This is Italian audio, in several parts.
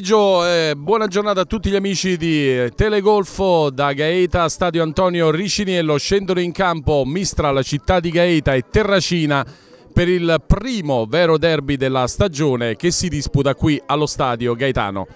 pomeriggio e buona giornata a tutti gli amici di eh, Telegolfo da Gaeta, Stadio Antonio Riciniello. Scendono in campo Mistra, la città di Gaeta e Terracina per il primo vero derby della stagione che si disputa qui allo Stadio Gaetano.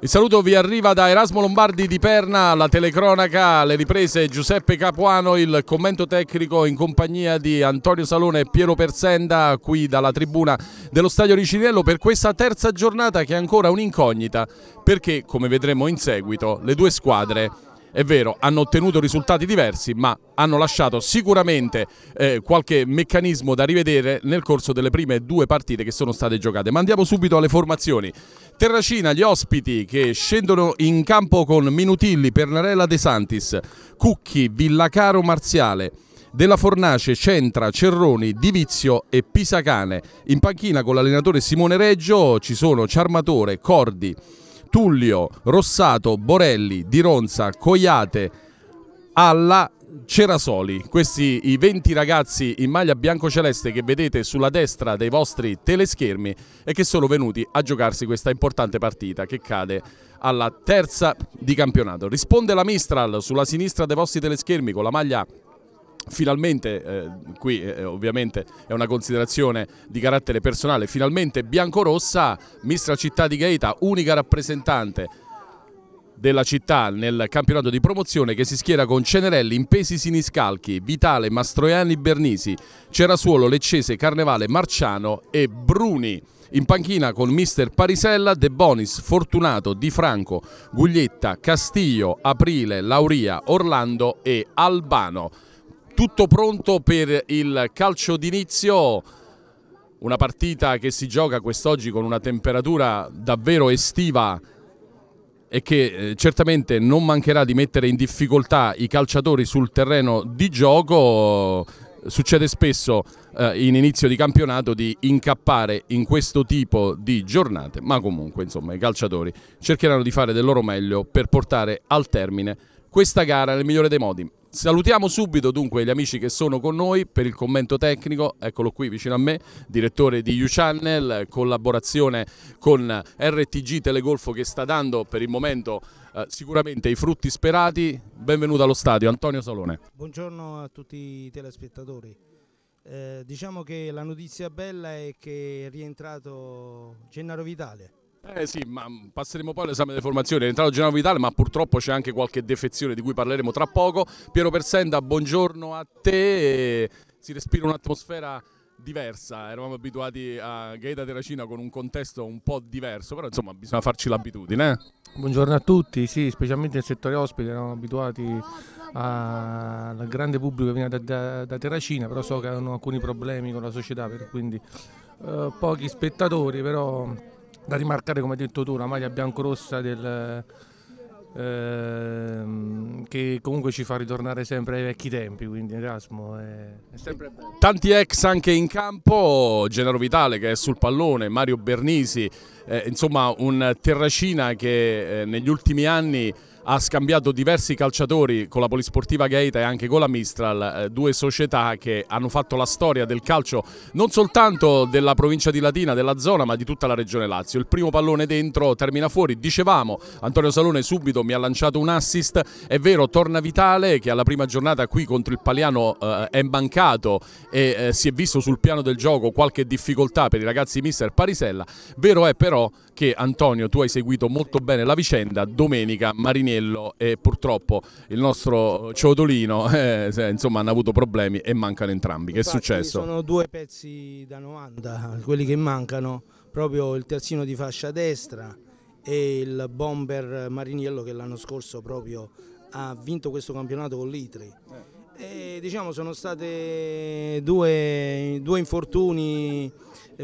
Il saluto vi arriva da Erasmo Lombardi di Perna, la telecronaca, le riprese Giuseppe Capuano, il commento tecnico in compagnia di Antonio Salone e Piero Persenda qui dalla tribuna dello Stadio Ricinello per questa terza giornata che è ancora un'incognita perché, come vedremo in seguito, le due squadre è vero, hanno ottenuto risultati diversi, ma hanno lasciato sicuramente eh, qualche meccanismo da rivedere nel corso delle prime due partite che sono state giocate. Ma andiamo subito alle formazioni. Terracina, gli ospiti che scendono in campo con Minutilli, Pernarella De Santis, Cucchi, Villacaro, Marziale. Della Fornace, Centra, Cerroni, Divizio e Pisacane. In panchina con l'allenatore Simone Reggio ci sono Ciarmatore, Cordi, Tullio, Rossato, Borelli, Dironza, Coiate, Alla, Cerasoli. Questi i 20 ragazzi in maglia biancoceleste che vedete sulla destra dei vostri teleschermi e che sono venuti a giocarsi questa importante partita che cade alla terza di campionato. Risponde la Mistral sulla sinistra dei vostri teleschermi con la maglia finalmente, eh, qui eh, eh, ovviamente è una considerazione di carattere personale, finalmente Biancorossa, Mistra Città di Gaeta, unica rappresentante della città nel campionato di promozione che si schiera con Cenerelli, Impesi Siniscalchi, Vitale, Mastroianni Bernisi, Cerasuolo, Leccese, Carnevale, Marciano e Bruni. In panchina con mister Parisella, De Bonis, Fortunato, Di Franco, Guglietta, Castiglio, Aprile, Lauria, Orlando e Albano tutto pronto per il calcio d'inizio. Una partita che si gioca quest'oggi con una temperatura davvero estiva e che eh, certamente non mancherà di mettere in difficoltà i calciatori sul terreno di gioco. Succede spesso eh, in inizio di campionato di incappare in questo tipo di giornate, ma comunque insomma, i calciatori cercheranno di fare del loro meglio per portare al termine questa gara nel migliore dei modi. Salutiamo subito dunque gli amici che sono con noi per il commento tecnico, eccolo qui vicino a me, direttore di u collaborazione con RTG Telegolfo che sta dando per il momento eh, sicuramente i frutti sperati. Benvenuto allo stadio, Antonio Salone. Buongiorno a tutti i telespettatori. Eh, diciamo che la notizia bella è che è rientrato Gennaro Vitale eh sì, ma passeremo poi all'esame delle formazioni. È entrato Gennaro Vitale, ma purtroppo c'è anche qualche defezione di cui parleremo tra poco. Piero Persenda, buongiorno a te. Si respira un'atmosfera diversa, eravamo abituati a Gaeta Terracina con un contesto un po' diverso, però insomma bisogna farci l'abitudine. Eh. Buongiorno a tutti, sì, specialmente nel settore ospite eravamo abituati al grande pubblico che viene da, da, da Terracina, però so che hanno alcuni problemi con la società, quindi eh, pochi spettatori, però da rimarcare come hai detto tu, la maglia biancorossa del, ehm, che comunque ci fa ritornare sempre ai vecchi tempi, quindi Erasmo è, è sempre bello. Tanti ex anche in campo, Genaro Vitale che è sul pallone, Mario Bernisi, eh, insomma un Terracina che eh, negli ultimi anni ha scambiato diversi calciatori con la Polisportiva Gaeta e anche con la Mistral, eh, due società che hanno fatto la storia del calcio non soltanto della provincia di Latina, della zona, ma di tutta la regione Lazio. Il primo pallone dentro termina fuori, dicevamo, Antonio Salone subito mi ha lanciato un assist, è vero, torna Vitale che alla prima giornata qui contro il Paliano eh, è mancato e eh, si è visto sul piano del gioco qualche difficoltà per i ragazzi mister Parisella, vero è però che Antonio tu hai seguito molto bene la vicenda, domenica Marinieri Anello e purtroppo il nostro ciotolino eh, insomma hanno avuto problemi e mancano entrambi. Che è successo? Sono due pezzi da 90, quelli che mancano, proprio il terzino di fascia destra e il bomber Mariniello che l'anno scorso proprio ha vinto questo campionato con l'Itri. Eh. E, diciamo sono state due, due infortuni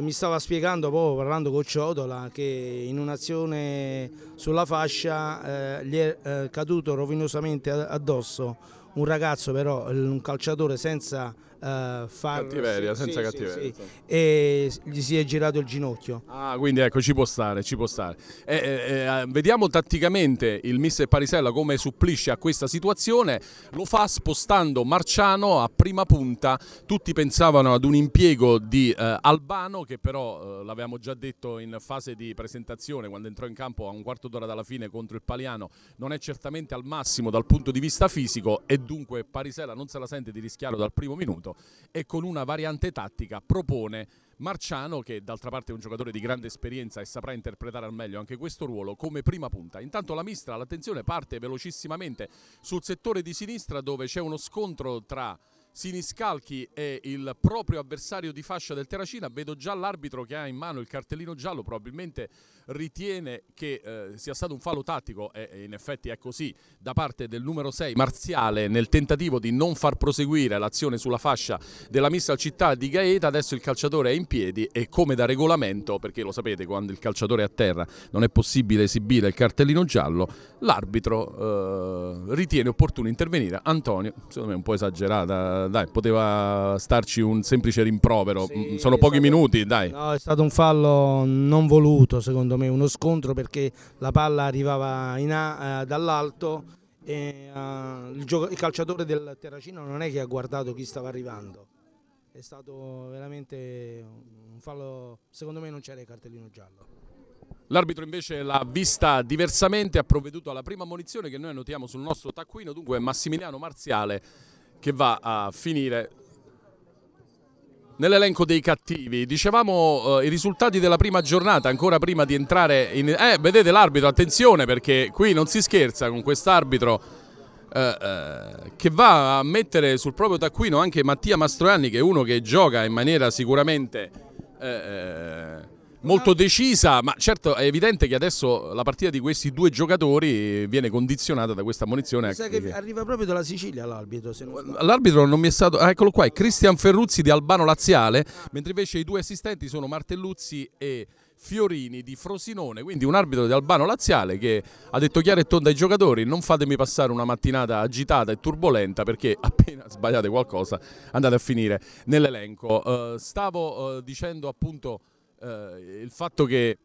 mi stava spiegando proprio parlando con Ciotola che in un'azione sulla fascia eh, gli è eh, caduto rovinosamente addosso un ragazzo però, un calciatore senza Uh, eh, farlo, cattiveria, sì, senza sì, cattiveria. Sì, e gli si è girato il ginocchio. Ah, quindi ecco, ci può stare, ci può stare. E, e, e, vediamo tatticamente il mister Parisella come supplisce a questa situazione. Lo fa spostando Marciano a prima punta. Tutti pensavano ad un impiego di eh, Albano, che però eh, l'avevamo già detto in fase di presentazione, quando entrò in campo a un quarto d'ora dalla fine contro il Paliano, non è certamente al massimo dal punto di vista fisico e dunque Parisella non se la sente di rischiarlo dal primo minuto e con una variante tattica propone Marciano, che d'altra parte è un giocatore di grande esperienza e saprà interpretare al meglio anche questo ruolo, come prima punta. Intanto la Mistra, l'attenzione parte velocissimamente sul settore di sinistra dove c'è uno scontro tra Siniscalchi è il proprio avversario di fascia del Terracina, vedo già l'arbitro che ha in mano il cartellino giallo, probabilmente ritiene che eh, sia stato un fallo tattico e in effetti è così da parte del numero 6 Marziale nel tentativo di non far proseguire l'azione sulla fascia della mista città di Gaeta, adesso il calciatore è in piedi e come da regolamento, perché lo sapete quando il calciatore è a terra non è possibile esibire il cartellino giallo, l'arbitro eh, ritiene opportuno intervenire, Antonio secondo me è un po' esagerata dai, poteva starci un semplice rimprovero. Sì, mm, Sono pochi stato, minuti, dai. No, è stato un fallo non voluto, secondo me, uno scontro perché la palla arrivava eh, dall'alto e eh, il, il calciatore del Terracino non è che ha guardato chi stava arrivando. È stato veramente un fallo, secondo me non c'era il cartellino giallo. L'arbitro invece l'ha vista diversamente, ha provveduto alla prima munizione che noi notiamo sul nostro taccuino, dunque Massimiliano Marziale che va a finire Nell'elenco dei cattivi, dicevamo eh, i risultati della prima giornata, ancora prima di entrare in... Eh, vedete l'arbitro, attenzione perché qui non si scherza con quest'arbitro eh, eh, che va a mettere sul proprio taccuino anche Mattia Mastroianni che è uno che gioca in maniera sicuramente eh, eh, molto decisa, ma certo è evidente che adesso la partita di questi due giocatori viene condizionata da questa ammonizione. Mi sa che arriva proprio dalla Sicilia l'arbitro. l'arbitro non mi è stato... Ah, eccolo qua, è Cristian Ferruzzi di Albano Laziale, mentre invece i due assistenti sono Martelluzzi e... Fiorini di Frosinone, quindi un arbitro di Albano Laziale che ha detto chiaro e tondo ai giocatori non fatemi passare una mattinata agitata e turbolenta perché appena sbagliate qualcosa andate a finire nell'elenco. Uh, stavo uh, dicendo appunto eh, il fatto che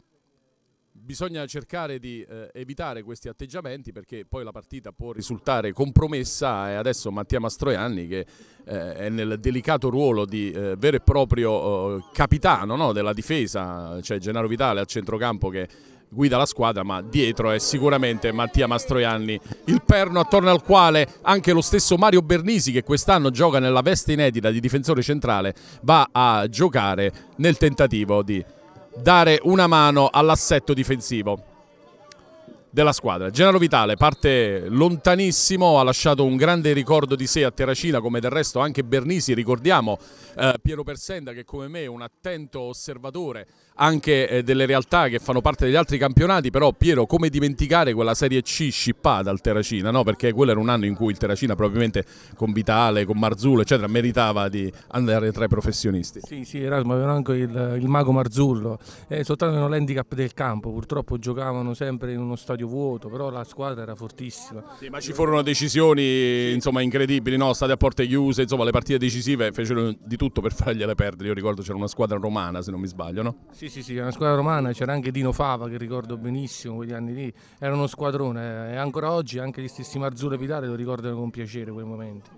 bisogna cercare di eh, evitare questi atteggiamenti perché poi la partita può risultare compromessa e adesso Mattia Mastroianni che eh, è nel delicato ruolo di eh, vero e proprio oh, capitano no, della difesa, c'è cioè Gennaro Vitale a centrocampo che guida la squadra, ma dietro è sicuramente Mattia Mastroianni, il perno attorno al quale anche lo stesso Mario Bernisi, che quest'anno gioca nella veste inedita di difensore centrale, va a giocare nel tentativo di dare una mano all'assetto difensivo della squadra. Gennaro Vitale parte lontanissimo, ha lasciato un grande ricordo di sé a Terracina, come del resto anche Bernisi, ricordiamo eh, Piero Persenda che come me è un attento osservatore anche eh, delle realtà che fanno parte degli altri campionati, però Piero come dimenticare quella Serie C scippata al Terracina, no? perché quello era un anno in cui il Terracina probabilmente con Vitale, con Marzullo eccetera meritava di andare tra i professionisti. Sì, sì Erasmo avevano anche il, il, mago Marzullo, eh, soltanto erano l'handicap del campo, purtroppo giocavano sempre in uno stadio vuoto, però la squadra era fortissima. Sì, ma ci furono decisioni insomma, incredibili, no? state a porte chiuse, insomma, le partite decisive fecero di tutto per fargliele perdere, io ricordo c'era una squadra romana se non mi sbaglio. No? Sì, sì, sì, sì, è una squadra romana, c'era anche Dino Fava che ricordo eh. benissimo quegli anni lì, era uno squadrone eh, e ancora oggi anche gli stessi Marzullo e Vitale lo ricordano con piacere quei momenti.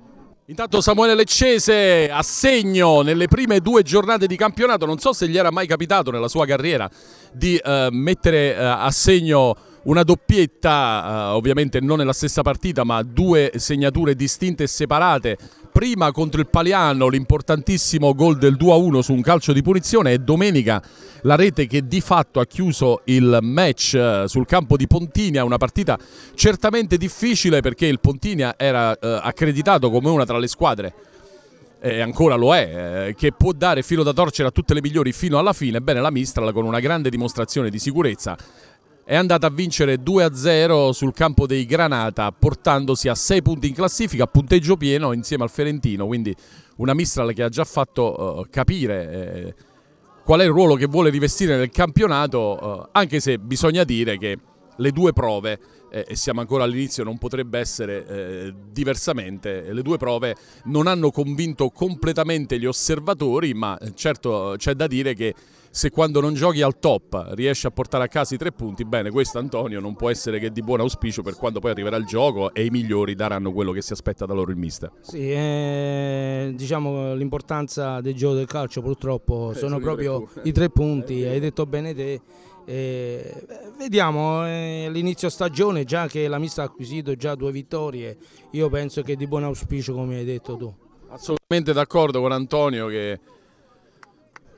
Intanto Samuele Leccese a segno nelle prime due giornate di campionato, non so se gli era mai capitato nella sua carriera di eh, mettere eh, a segno una doppietta, eh, ovviamente non nella stessa partita, ma due segnature distinte e separate prima contro il Paliano l'importantissimo gol del 2-1 su un calcio di punizione e domenica la rete che di fatto ha chiuso il match eh, sul campo di Pontinia, una partita certamente difficile perché il Pontinia era eh, accreditato come una tra le squadre e ancora lo è, eh, che può dare filo da torcere a tutte le migliori fino alla fine. Bene, la Mistral con una grande dimostrazione di sicurezza è andata a vincere 2-0 sul campo dei Granata, portandosi a 6 punti in classifica, punteggio pieno insieme al Ferentino, quindi una Mistral che ha già fatto uh, capire eh, qual è il ruolo che vuole rivestire nel campionato, eh, anche se bisogna dire che le due prove, eh, e siamo ancora all'inizio, non potrebbe essere eh, diversamente, le due prove non hanno convinto completamente gli osservatori, ma eh, certo c'è da dire che se quando non giochi al top riesci a portare a casa i tre punti, bene, questo Antonio non può essere che di buon auspicio per quando poi arriverà il gioco e i migliori daranno quello che si aspetta da loro il mister. Sì, eh, diciamo l'importanza del gioco del calcio purtroppo eh, sono, sono, proprio tre i tre punti, eh, eh, hai detto bene te. Eh, vediamo eh, l'inizio stagione già che la Mista ha acquisito già due vittorie io penso che di buon auspicio come hai detto tu assolutamente d'accordo con Antonio che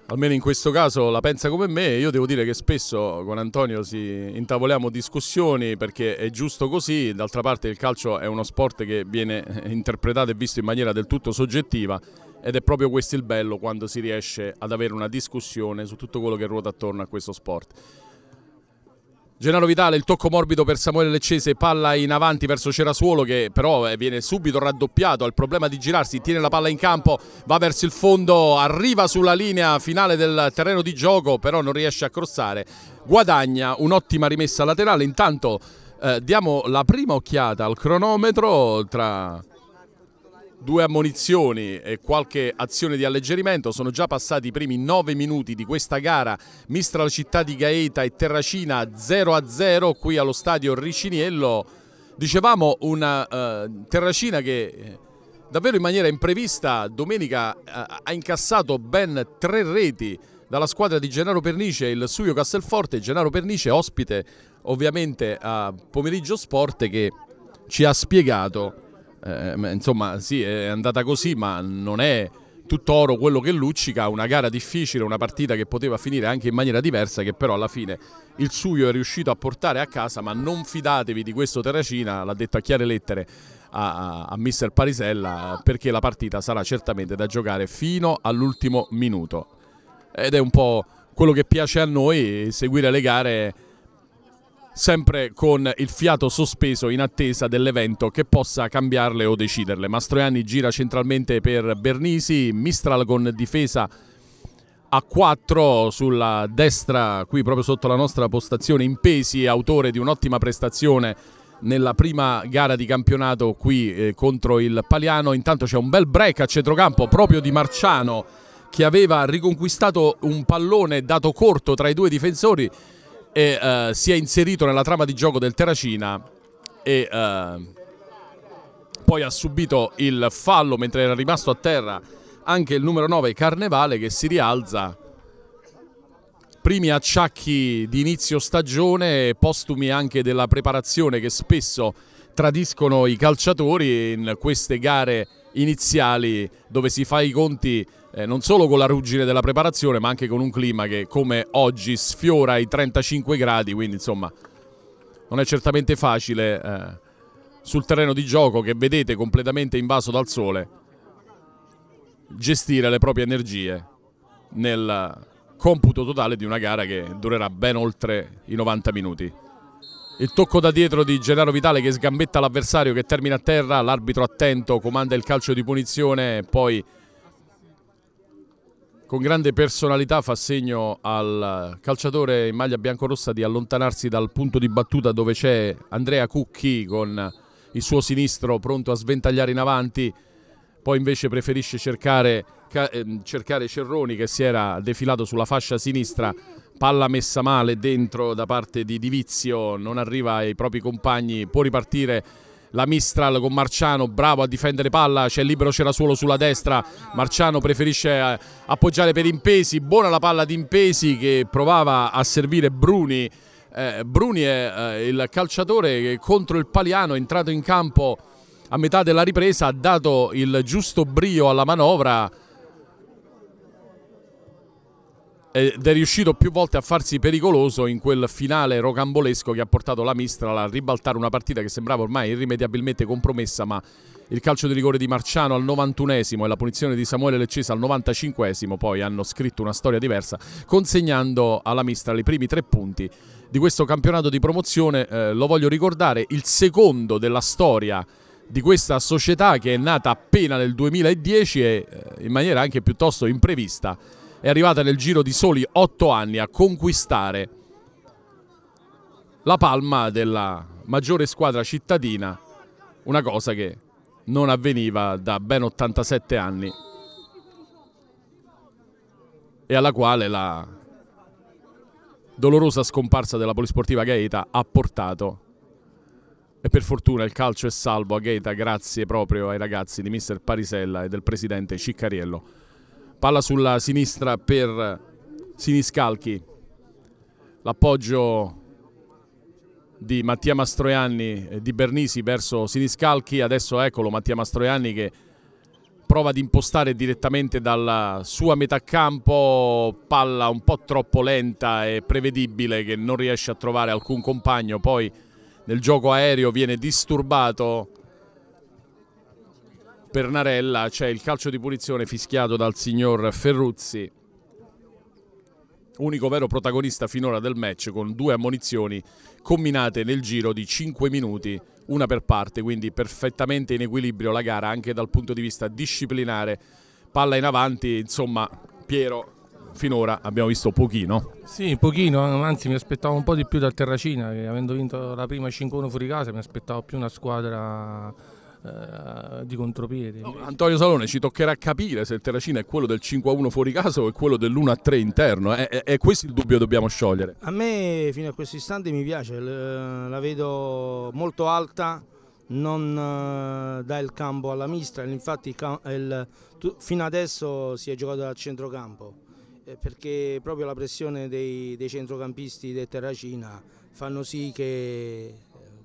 almeno in questo caso la pensa come me io devo dire che spesso con Antonio si intavoliamo discussioni perché è giusto così, d'altra parte il calcio è uno sport che viene interpretato e visto in maniera del tutto soggettiva ed è proprio questo il bello quando si riesce ad avere una discussione su tutto quello che ruota attorno a questo sport. Gennaro Vitale, il tocco morbido per Samuele Leccese, palla in avanti verso Cerasuolo che però eh, viene subito raddoppiato, ha il problema di girarsi, tiene la palla in campo, va verso il fondo, arriva sulla linea finale del terreno di gioco, però non riesce a crossare, guadagna un'ottima rimessa laterale, intanto eh, diamo la prima occhiata al cronometro tra due ammonizioni e qualche azione di alleggerimento. Sono già passati i primi nove minuti di questa gara Mistral Città di Gaeta e Terracina 0-0 qui allo stadio Riciniello. Dicevamo una uh, Terracina che eh, davvero in maniera imprevista domenica uh, ha incassato ben tre reti dalla squadra di Gennaro Pernice e il suo Castelforte. Gennaro Pernice ospite ovviamente a Pomeriggio Sport che ci ha spiegato eh, insomma sì è andata così ma non è tutt'oro quello che luccica, una gara difficile, una partita che poteva finire anche in maniera diversa che però alla fine il suo è riuscito a portare a casa ma non fidatevi di questo Terracina, l'ha detto a chiare lettere a, a mister Parisella perché la partita sarà certamente da giocare fino all'ultimo minuto ed è un po' quello che piace a noi seguire le gare sempre con il fiato sospeso in attesa dell'evento che possa cambiarle o deciderle. Mastroianni gira centralmente per Bernisi, Mistral con difesa a 4 sulla destra, qui proprio sotto la nostra postazione, Impesi, autore di un'ottima prestazione nella prima gara di campionato qui eh, contro il Paliano. Intanto c'è un bel break a centrocampo proprio di Marciano che aveva riconquistato un pallone dato corto tra i due difensori e uh, eh, sia inserito nella trama di gioco del Terracina e uh, poi ha subito il fallo mentre era rimasto a terra anche il numero 9 Carnevale che si rialza primi acciacchi di inizio stagione postumi anche della preparazione che spesso tradiscono i calciatori in queste gare iniziali dove si fa i conti eh, non solo con la ruggine della preparazione, ma anche con un clima che come oggi sfiora i 35 gradi, quindi insomma non è certamente facile eh, sul terreno di gioco che vedete completamente invaso dal sole gestire le proprie energie nel computo totale di una gara che durerà ben oltre i 90 minuti. Il tocco da dietro di Gennaro Vitale che sgambetta l'avversario che termina a terra, l'arbitro attento comanda il calcio di punizione, poi con grande personalità fa segno al calciatore in maglia biancorossa di allontanarsi dal punto di battuta dove c'è Andrea Cucchi con il suo sinistro pronto a sventagliare in avanti, poi invece preferisce cercare, ehm, cercare Cerroni che si era defilato sulla fascia sinistra, palla messa male dentro da parte di Divizio, non arriva ai propri compagni, può ripartire la Mistral con Marciano, bravo a difendere palla, c'è libero c'era solo sulla destra, Marciano preferisce eh, appoggiare per Impesi, buona la palla di Impesi che provava a servire Bruni, eh, Bruni è eh, il calciatore che contro il Paliano è entrato in campo a metà della ripresa, ha dato il giusto brio alla manovra, ed è riuscito più volte a farsi pericoloso in quel finale rocambolesco che ha portato la Mistral a ribaltare una partita che sembrava ormai irrimediabilmente compromessa, ma il calcio di rigore di Marciano al 91esimo e la punizione di Samuele Leccesa al 95esimo poi hanno scritto una storia diversa, consegnando alla Mistral i primi tre punti di questo campionato di promozione, eh, lo voglio ricordare, il secondo della storia di questa società che è nata appena nel 2010 e eh, in maniera anche piuttosto imprevista è arrivata nel giro di soli otto anni a conquistare la palma della maggiore squadra cittadina, una cosa che non avveniva da ben 87 anni e alla quale la dolorosa scomparsa della Polisportiva Gaeta ha portato. E per fortuna il calcio è salvo a Gaeta grazie proprio ai ragazzi di mister Parisella e del presidente Ciccariello palla sulla sinistra per Siniscalchi l'appoggio di Mattia Mastroianni di Bernisi verso Siniscalchi adesso eccolo Mattia Mastroianni che prova ad impostare direttamente dalla sua metà campo palla un po' troppo lenta e prevedibile che non riesce a trovare alcun compagno poi nel gioco aereo viene disturbato Pernarella, c'è il calcio di punizione fischiato dal signor Ferruzzi, unico vero protagonista finora del match con due ammonizioni combinate nel giro di 5 minuti, una per parte, quindi perfettamente in equilibrio la gara anche dal punto di vista disciplinare. Palla in avanti, insomma, Piero finora abbiamo visto pochino. Sì, pochino, anzi mi aspettavo un po' di più dal Terracina, che avendo vinto la prima 5-1 fuori casa mi aspettavo più una squadra eh, di contropiede. No, Antonio Salone ci toccherà capire se il Terracina è quello del 5-1 fuori casa o è quello dell'1-3 interno. È, è, è, questo il dubbio che dobbiamo sciogliere. A me fino a questo istante mi piace, la vedo molto alta, non eh, dà il campo alla mistra, infatti il, fino adesso si è giocato al centrocampo eh, perché proprio la pressione dei, dei centrocampisti del Terracina fanno sì che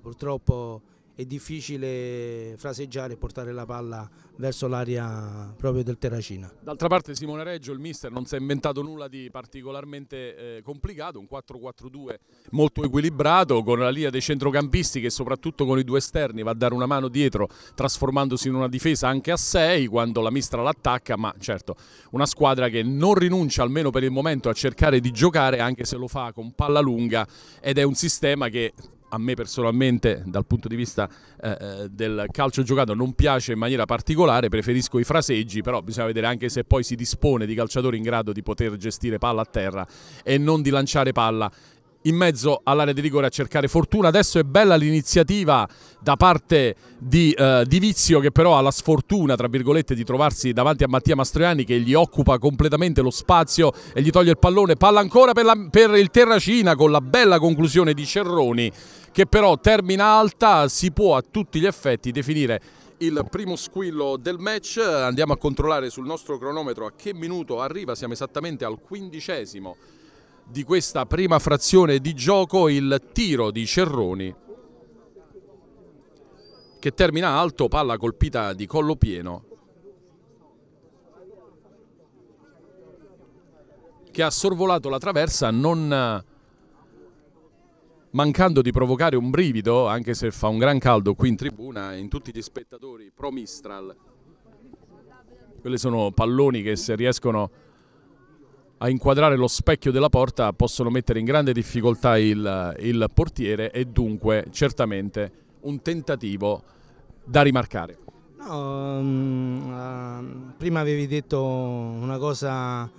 purtroppo è difficile fraseggiare e portare la palla verso l'area proprio del Terracina. D'altra parte Simone Reggio, il mister, non si è inventato nulla di particolarmente eh, complicato, un 4-4-2 molto equilibrato con la linea dei centrocampisti che soprattutto con i due esterni va a dare una mano dietro trasformandosi in una difesa anche a 6 quando la Mistra l'attacca, ma certo una squadra che non rinuncia almeno per il momento a cercare di giocare anche se lo fa con palla lunga ed è un sistema che a me personalmente dal punto di vista eh, eh, del calcio giocato non piace in maniera particolare, preferisco i fraseggi, però bisogna vedere anche se poi si dispone di calciatori in grado di poter gestire palla a terra e non di lanciare palla in mezzo all'area di rigore a cercare fortuna. Adesso è bella l'iniziativa da parte di, eh, di, Vizio che però ha la sfortuna, tra virgolette, di trovarsi davanti a Mattia Mastroianni che gli occupa completamente lo spazio e gli toglie il pallone. Palla ancora per, la, per il Terracina con la bella conclusione di Cerroni che però termina alta, si può a tutti gli effetti definire il primo squillo del match. Andiamo a controllare sul nostro cronometro a che minuto arriva, siamo esattamente al quindicesimo di questa prima frazione di gioco il tiro di Cerroni che termina alto, palla colpita di collo pieno che ha sorvolato la traversa non mancando di provocare un brivido anche se fa un gran caldo qui in tribuna in tutti gli spettatori pro Mistral quelle sono palloni che se riescono a inquadrare lo specchio della porta possono mettere in grande difficoltà il, il portiere e dunque certamente un tentativo da rimarcare. No, um, uh, prima avevi detto una cosa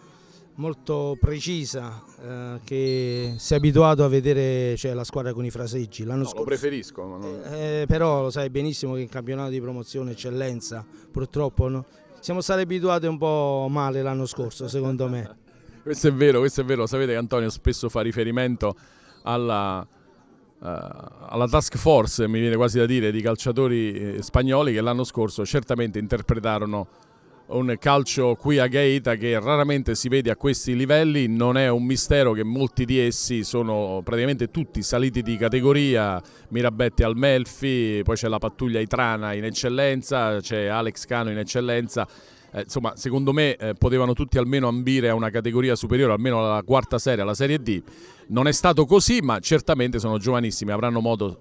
molto precisa eh, che si è abituato a vedere cioè, la squadra con i fraseggi. no, scorso, lo preferisco. Non... Eh, eh, però lo sai benissimo che il campionato di promozione eccellenza purtroppo no? siamo stati abituati un po' male l'anno scorso secondo me questo è vero, questo è vero. Sapete che Antonio spesso fa riferimento alla, uh, alla task force, mi viene quasi da dire, di calciatori eh, spagnoli che l'anno scorso certamente interpretarono un calcio qui a Gaeta che raramente si vede a questi livelli, non è un mistero che molti di essi sono praticamente tutti saliti di categoria, Mirabetti al Melfi, poi c'è la pattuglia Itrana in eccellenza, c'è Alex Cano in eccellenza eh, insomma, secondo me eh, potevano tutti almeno ambire a una categoria superiore, almeno alla quarta serie, alla Serie D. Non è stato così, ma certamente sono giovanissimi, avranno modo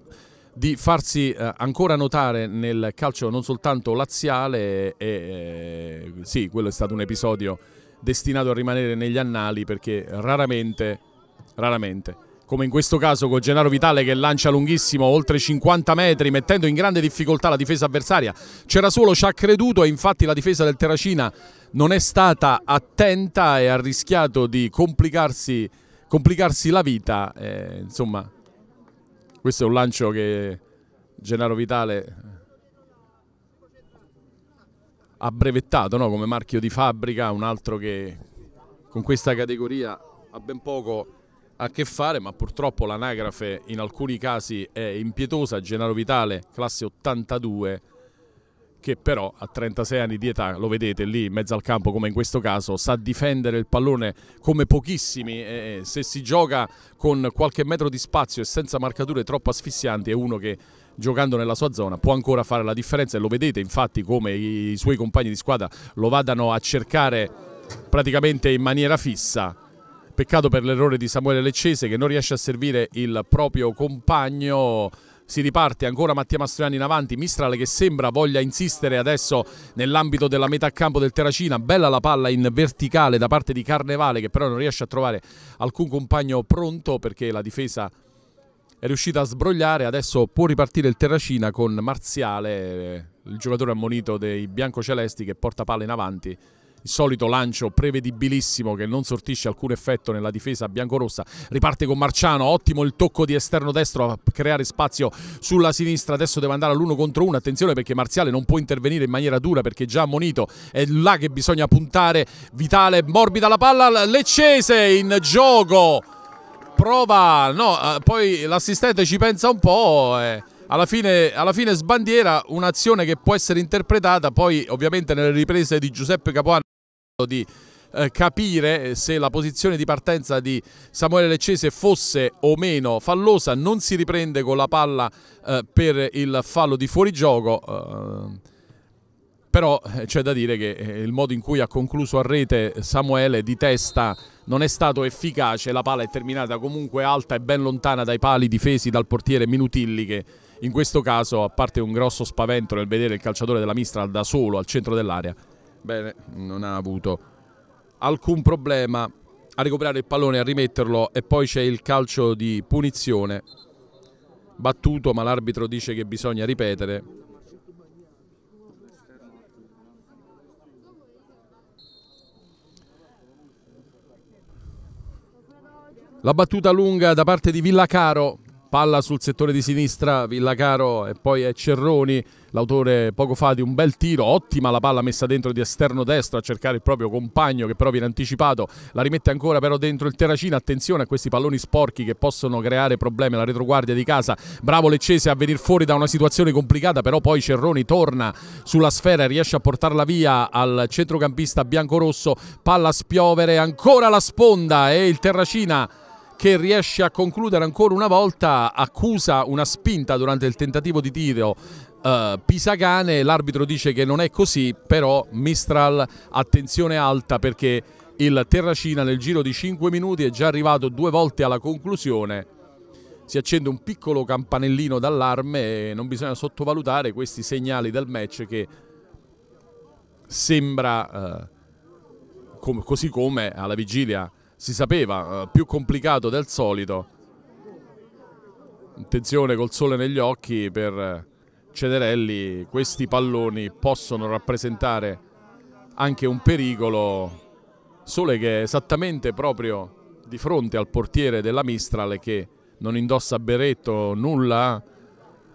di farsi eh, ancora notare nel calcio non soltanto laziale e eh, sì, quello è stato un episodio destinato a rimanere negli annali perché raramente, raramente come in questo caso con Gennaro Vitale che lancia lunghissimo oltre 50 metri mettendo in grande difficoltà la difesa avversaria. C'era solo ci ha creduto e infatti la difesa del Terracina non è stata attenta e ha rischiato di complicarsi, complicarsi la vita. Eh, insomma, questo è un lancio che Gennaro Vitale ha brevettato no? come marchio di fabbrica, un altro che con questa categoria ha ben poco a che fare, ma purtroppo l'anagrafe in alcuni casi è impietosa. Genaro Vitale, classe 82, che però a 36 anni di età, lo vedete lì in mezzo al campo come in questo caso, sa difendere il pallone come pochissimi e se si gioca con qualche metro di spazio e senza marcature troppo asfissianti è uno che giocando nella sua zona può ancora fare la differenza e lo vedete infatti come i suoi compagni di squadra lo vadano a cercare praticamente in maniera fissa Peccato per l'errore di Samuele Leccese che non riesce a servire il proprio compagno si riparte ancora Mattia Mastroianni in avanti, Mistral che sembra voglia insistere adesso nell'ambito della metà campo del Terracina, bella la palla in verticale da parte di Carnevale che però non riesce a trovare alcun compagno pronto perché la difesa è riuscita a sbrogliare, adesso può ripartire il Terracina con Marziale, il giocatore ammonito dei biancocelesti che porta palla in avanti il solito lancio prevedibilissimo che non sortisce alcun effetto nella difesa biancorossa. Riparte con Marciano, ottimo il tocco di esterno destro a creare spazio sulla sinistra. Adesso deve andare all'uno contro uno. Attenzione perché Marziale non può intervenire in maniera dura perché è già ammonito. È là che bisogna puntare. Vitale, morbida la palla. Leccese in gioco. Prova, no, eh, poi l'assistente ci pensa un po'. Eh. Alla fine, alla fine, sbandiera un'azione che può essere interpretata poi ovviamente nelle riprese di Giuseppe Capuano di eh, capire eh, se la posizione di partenza di Samuele Leccese fosse o meno fallosa, non si riprende con la palla eh, per il fallo di fuorigioco. Eh, però c'è da dire che il modo in cui ha concluso a rete Samuele di testa non è stato efficace, la palla è terminata comunque alta e ben lontana dai pali difesi dal portiere Minutilli che in questo caso, a parte un grosso spavento nel vedere il calciatore della Mistral da solo al centro dell'area, Bene, non ha avuto alcun problema a recuperare il pallone, a rimetterlo e poi c'è il calcio di punizione battuto ma l'arbitro dice che bisogna ripetere la battuta lunga da parte di Villacaro palla sul settore di sinistra Villacaro e poi è Cerroni l'autore poco fa di un bel tiro, ottima la palla messa dentro di esterno destro a cercare il proprio compagno che però viene anticipato, la rimette ancora però dentro il Terracina, attenzione a questi palloni sporchi che possono creare problemi alla retroguardia di casa, bravo Leccese a venire fuori da una situazione complicata però poi Cerroni torna sulla sfera e riesce a portarla via al centrocampista biancorosso, palla a spiovere, ancora la sponda e il Terracina che riesce a concludere ancora una volta, accusa una spinta durante il tentativo di tiro eh, Pisacane, l'arbitro dice che non è così, però Mistral attenzione alta perché il Terracina nel giro di 5 minuti è già arrivato due volte alla conclusione. Si accende un piccolo campanellino d'allarme e non bisogna sottovalutare questi segnali del match che sembra, uh, così come alla vigilia si sapeva, uh, più complicato del solito. Attenzione col sole negli occhi per Cederelli questi palloni possono rappresentare anche un pericolo, sole che è esattamente proprio di fronte al portiere della Mistral che non indossa berretto, nulla,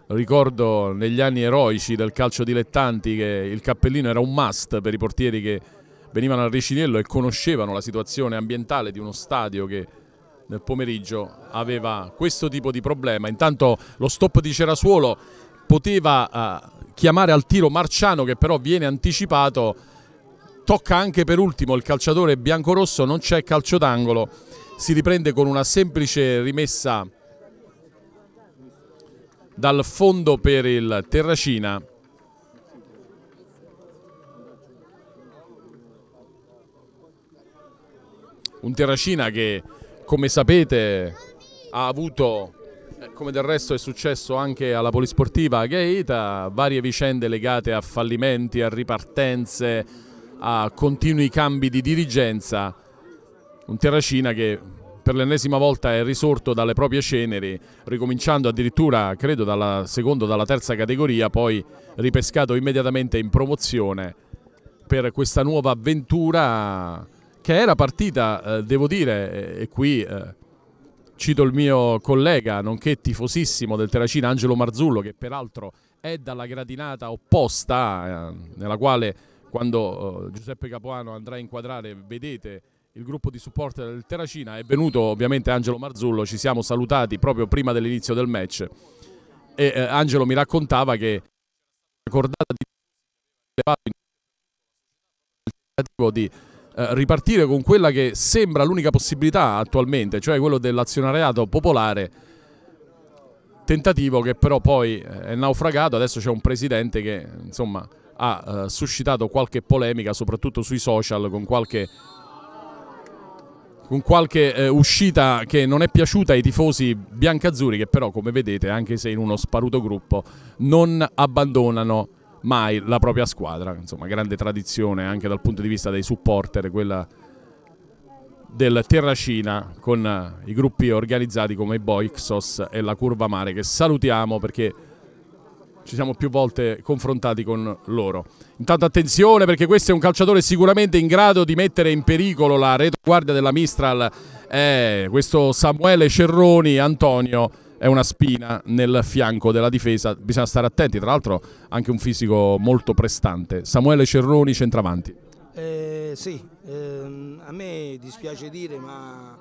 ricordo negli anni eroici del calcio dilettanti che il cappellino era un must per i portieri che venivano al Ricinello e conoscevano la situazione ambientale di uno stadio che nel pomeriggio aveva questo tipo di problema. Intanto lo stop di Cerasuolo poteva eh, chiamare al tiro Marciano che però viene anticipato, tocca anche per ultimo il calciatore biancorosso, non c'è calcio d'angolo, si riprende con una semplice rimessa dal fondo per il Terracina. Un Terracina che, come sapete, ha avuto come del resto è successo anche alla polisportiva Gaeta, varie vicende legate a fallimenti, a ripartenze, a continui cambi di dirigenza, un Terracina che per l'ennesima volta è risorto dalle proprie ceneri, ricominciando addirittura, credo, dalla seconda o dalla terza categoria, poi ripescato immediatamente in promozione per questa nuova avventura che era partita, eh, devo dire, eh, e qui eh, Cito il mio collega, nonché tifosissimo del Terracina, Angelo Marzullo, che peraltro è dalla gradinata opposta, eh, nella quale quando eh, Giuseppe Capuano andrà a inquadrare, vedete il gruppo di supporter del Terracina, è venuto ovviamente Angelo Marzullo, ci siamo salutati proprio prima dell'inizio del match e eh, Angelo mi raccontava che ricordata di di eh, ripartire con quella che sembra l'unica possibilità attualmente, cioè quello dell'azionariato popolare, tentativo che però poi eh, è naufragato, adesso c'è un presidente che insomma ha eh, suscitato qualche polemica, soprattutto sui social, con qualche con qualche eh, uscita che non è piaciuta ai tifosi biancazzurri che però come vedete anche se in uno sparuto gruppo non abbandonano mai la propria squadra. Insomma, grande tradizione anche dal punto di vista dei supporter, quella del Terracina con eh, i gruppi organizzati come i Boixos e la Curva Mare che salutiamo perché ci siamo più volte confrontati con loro. Intanto attenzione perché questo è un calciatore sicuramente in grado di mettere in pericolo la retroguardia della Mistral, eh, questo Samuele Cerroni Antonio è una spina nel fianco della difesa, bisogna stare attenti, tra l'altro anche un fisico molto prestante. Samuele Cerroni, centravanti. Eh, sì, ehm, a me dispiace dire, ma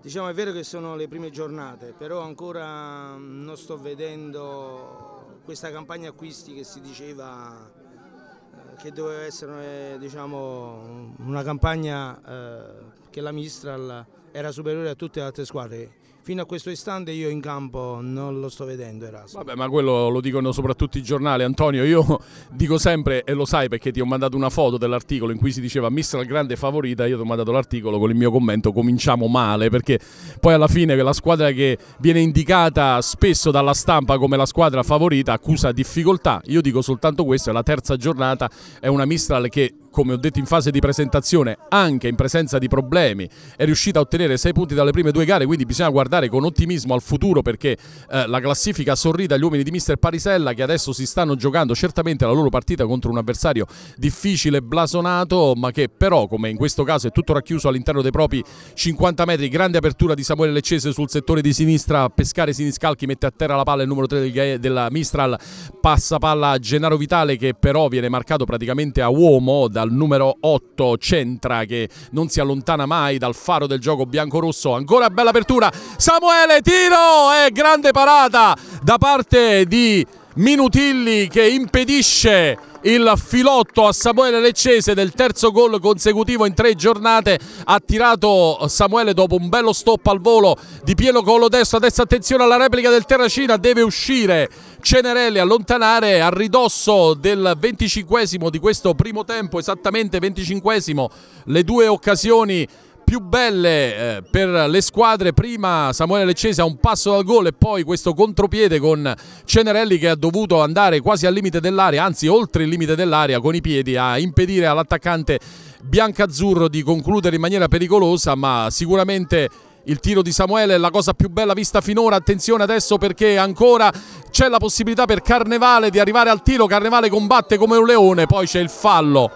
diciamo è vero che sono le prime giornate, però ancora mm, non sto vedendo questa campagna acquisti che si diceva eh, che doveva essere eh, diciamo, una campagna eh, che la Mistral era superiore a tutte le altre squadre fino a questo istante io in campo non lo sto vedendo Erasmo. Vabbè, ma quello lo dicono soprattutto i giornali. Antonio, io dico sempre, e lo sai perché ti ho mandato una foto dell'articolo in cui si diceva Mister la grande favorita, io ti ho mandato l'articolo con il mio commento cominciamo male, perché poi alla fine la squadra che viene indicata spesso dalla stampa come la squadra favorita accusa difficoltà. Io dico soltanto questo, è la terza giornata, è una Mistral che come ho detto in fase di presentazione, anche in presenza di problemi, è riuscita a ottenere 6 punti dalle prime due gare, quindi bisogna guardare con ottimismo al futuro perché eh, la classifica sorride agli uomini di mister Parisella che adesso si stanno giocando certamente la loro partita contro un avversario difficile, blasonato, ma che però, come in questo caso, è tutto racchiuso all'interno dei propri 50 metri. Grande apertura di Samuele Leccese sul settore di sinistra, Pescare Siniscalchi mette a terra la palla il numero 3 del della Mistral, passa palla a Gennaro Vitale che però viene marcato praticamente a uomo da al numero 8 Centra che non si allontana mai dal faro del gioco bianco-rosso. Ancora bella apertura. Samuele, tiro e eh, grande parata da parte di Minutilli che impedisce il filotto a Samuele Leccese del terzo gol consecutivo in tre giornate ha tirato Samuele dopo un bello stop al volo di Pielo collo destro adesso attenzione alla replica del Terracina deve uscire Cenerelli allontanare a ridosso del venticinquesimo di questo primo tempo esattamente venticinquesimo le due occasioni più belle eh, per le squadre. Prima Samuele Leccese a un passo dal gol e poi questo contropiede con Cenerelli che ha dovuto andare quasi al limite dell'area, anzi oltre il limite dell'area con i piedi a impedire all'attaccante biancazzurro di concludere in maniera pericolosa, ma sicuramente il tiro di Samuele è la cosa più bella vista finora. Attenzione adesso perché ancora c'è la possibilità per Carnevale di arrivare al tiro. Carnevale combatte come un leone, poi c'è il fallo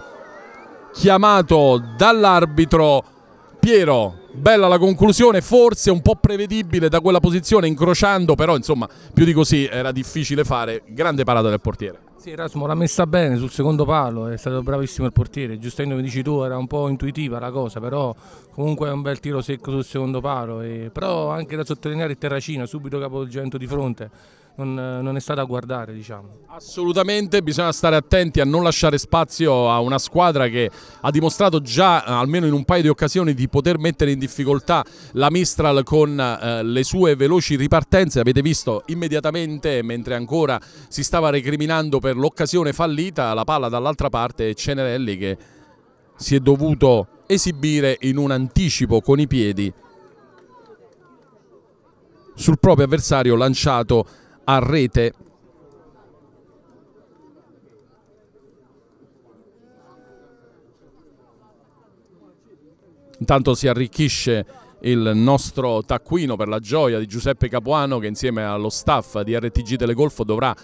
chiamato dall'arbitro Piero, bella la conclusione, forse un po' prevedibile da quella posizione, incrociando, però insomma più di così era difficile fare. Grande parata del portiere. Sì, Erasmo l'ha messa bene sul secondo palo, è stato bravissimo il portiere, giustamente mi dici tu, era un po' intuitiva la cosa, però comunque è un bel tiro secco sul secondo palo, e... però anche da sottolineare il Terracina, subito capovolgimento di fronte non, eh, non è stata a guardare. Diciamo. Assolutamente, bisogna stare attenti a non lasciare spazio a una squadra che ha dimostrato già, eh, almeno in un paio di occasioni, di poter mettere in difficoltà la Mistral con eh, le sue veloci ripartenze. Avete visto immediatamente, mentre ancora si stava recriminando per l'occasione fallita, la palla dall'altra parte e Cenerelli che si è dovuto esibire in un anticipo con i piedi sul proprio avversario lanciato a rete. Intanto si arricchisce il nostro taccuino per la gioia di Giuseppe Capuano che insieme allo staff di RTG Telegolfo dovrà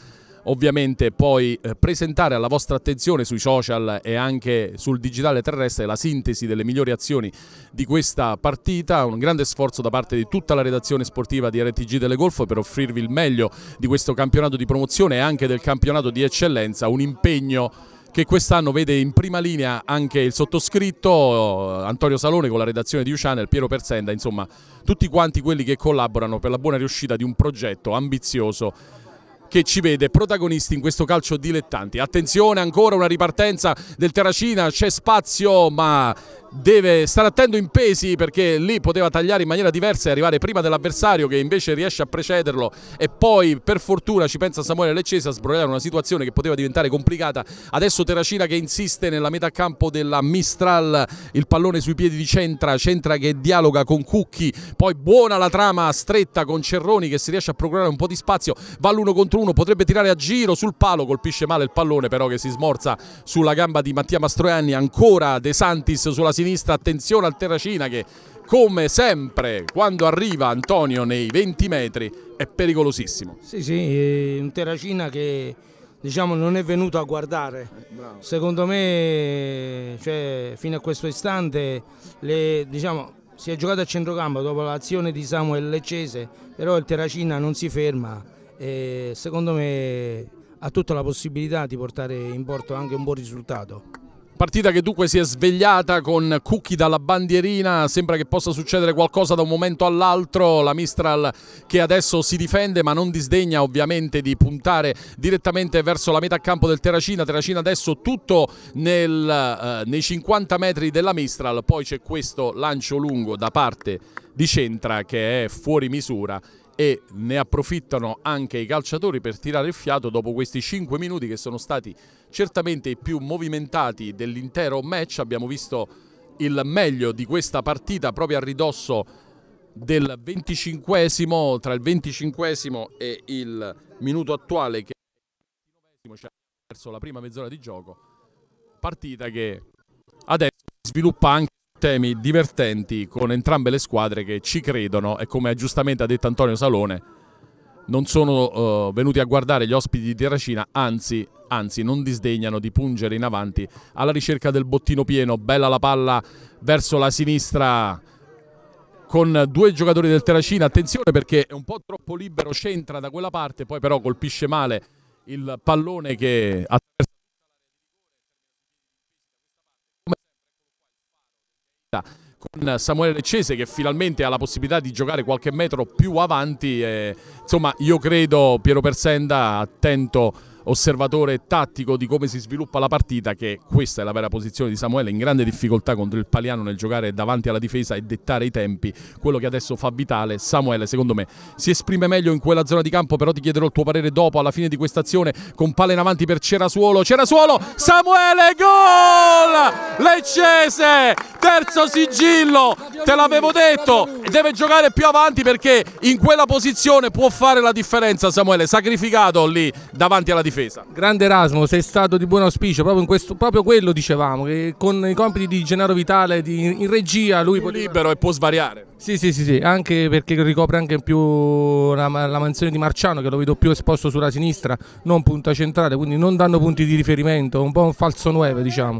ovviamente poi eh, presentare alla vostra attenzione sui social e anche sul digitale terrestre la sintesi delle migliori azioni di questa partita, un grande sforzo da parte di tutta la redazione sportiva di RTG Delle Golfo per offrirvi il meglio di questo campionato di promozione e anche del campionato di eccellenza, un impegno che quest'anno vede in prima linea anche il sottoscritto, eh, Antonio Salone con la redazione di Ucianel, Piero Persenda, insomma tutti quanti quelli che collaborano per la buona riuscita di un progetto ambizioso che ci vede protagonisti in questo calcio dilettanti. Attenzione ancora una ripartenza del Terracina, c'è spazio ma deve stare attento in pesi perché lì poteva tagliare in maniera diversa e arrivare prima dell'avversario che invece riesce a precederlo e poi per fortuna ci pensa Samuele Leccese a sbrogliare una situazione che poteva diventare complicata adesso Terracina che insiste nella metà campo della Mistral il pallone sui piedi di Centra Centra che dialoga con Cucchi poi buona la trama stretta con Cerroni che si riesce a procurare un po' di spazio va l'uno contro uno potrebbe tirare a giro sul palo colpisce male il pallone però che si smorza sulla gamba di Mattia Mastroianni ancora De Santis sulla sinistra sinistra, attenzione al Terracina che come sempre quando arriva Antonio nei 20 metri è pericolosissimo. Sì, sì, un Terracina che diciamo, non è venuto a guardare. Bravo. Secondo me cioè, fino a questo istante le, diciamo, si è giocato a centrocampo dopo l'azione di Samuel Leccese, però il Terracina non si ferma e secondo me ha tutta la possibilità di portare in porto anche un buon risultato. Partita che dunque si è svegliata con Cucchi dalla bandierina, sembra che possa succedere qualcosa da un momento all'altro, la Mistral che adesso si difende ma non disdegna ovviamente di puntare direttamente verso la metà campo del Terracina, Terracina adesso tutto nel, eh, nei 50 metri della Mistral, poi c'è questo lancio lungo da parte di Centra che è fuori misura e ne approfittano anche i calciatori per tirare il fiato dopo questi 5 minuti che sono stati certamente i più movimentati dell'intero match. Abbiamo visto il meglio di questa partita proprio a ridosso del 25 tra il 25 e il minuto attuale che è cioè verso la prima mezz'ora di gioco. Partita che adesso sviluppa anche temi divertenti con entrambe le squadre che ci credono e come giustamente ha detto Antonio Salone non sono uh, venuti a guardare gli ospiti di Terracina, anzi anzi non disdegnano di pungere in avanti alla ricerca del bottino pieno, bella la palla verso la sinistra con due giocatori del Terracina, attenzione perché è un po' troppo libero, centra da quella parte, poi però colpisce male il pallone che attraversa con Samuele Leccese che finalmente ha la possibilità di giocare qualche metro più avanti. E, insomma, io credo Piero Persenda attento osservatore tattico di come si sviluppa la partita, che questa è la vera posizione di Samuele, in grande difficoltà contro il Paliano nel giocare davanti alla difesa e dettare i tempi, quello che adesso fa Vitale, Samuele secondo me si esprime meglio in quella zona di campo, però ti chiederò il tuo parere dopo, alla fine di questa azione, con palla in avanti per Cerasuolo, Cerasuolo, Samuele, gol! Leccese, terzo sigillo, te l'avevo detto, deve giocare più avanti perché in quella posizione può fare la differenza Samuele, sacrificato lì davanti alla difesa difesa. Grande Erasmo, sei stato di buon auspicio, proprio, questo, proprio quello dicevamo, che con i compiti di Gennaro Vitale di, in regia lui può... Poteva... libero e può svariare. Sì, sì, sì, sì, anche perché ricopre anche più la, la mansione di Marciano che lo vedo più esposto sulla sinistra, non punta centrale, quindi non danno punti di riferimento, un po' un falso 9 diciamo.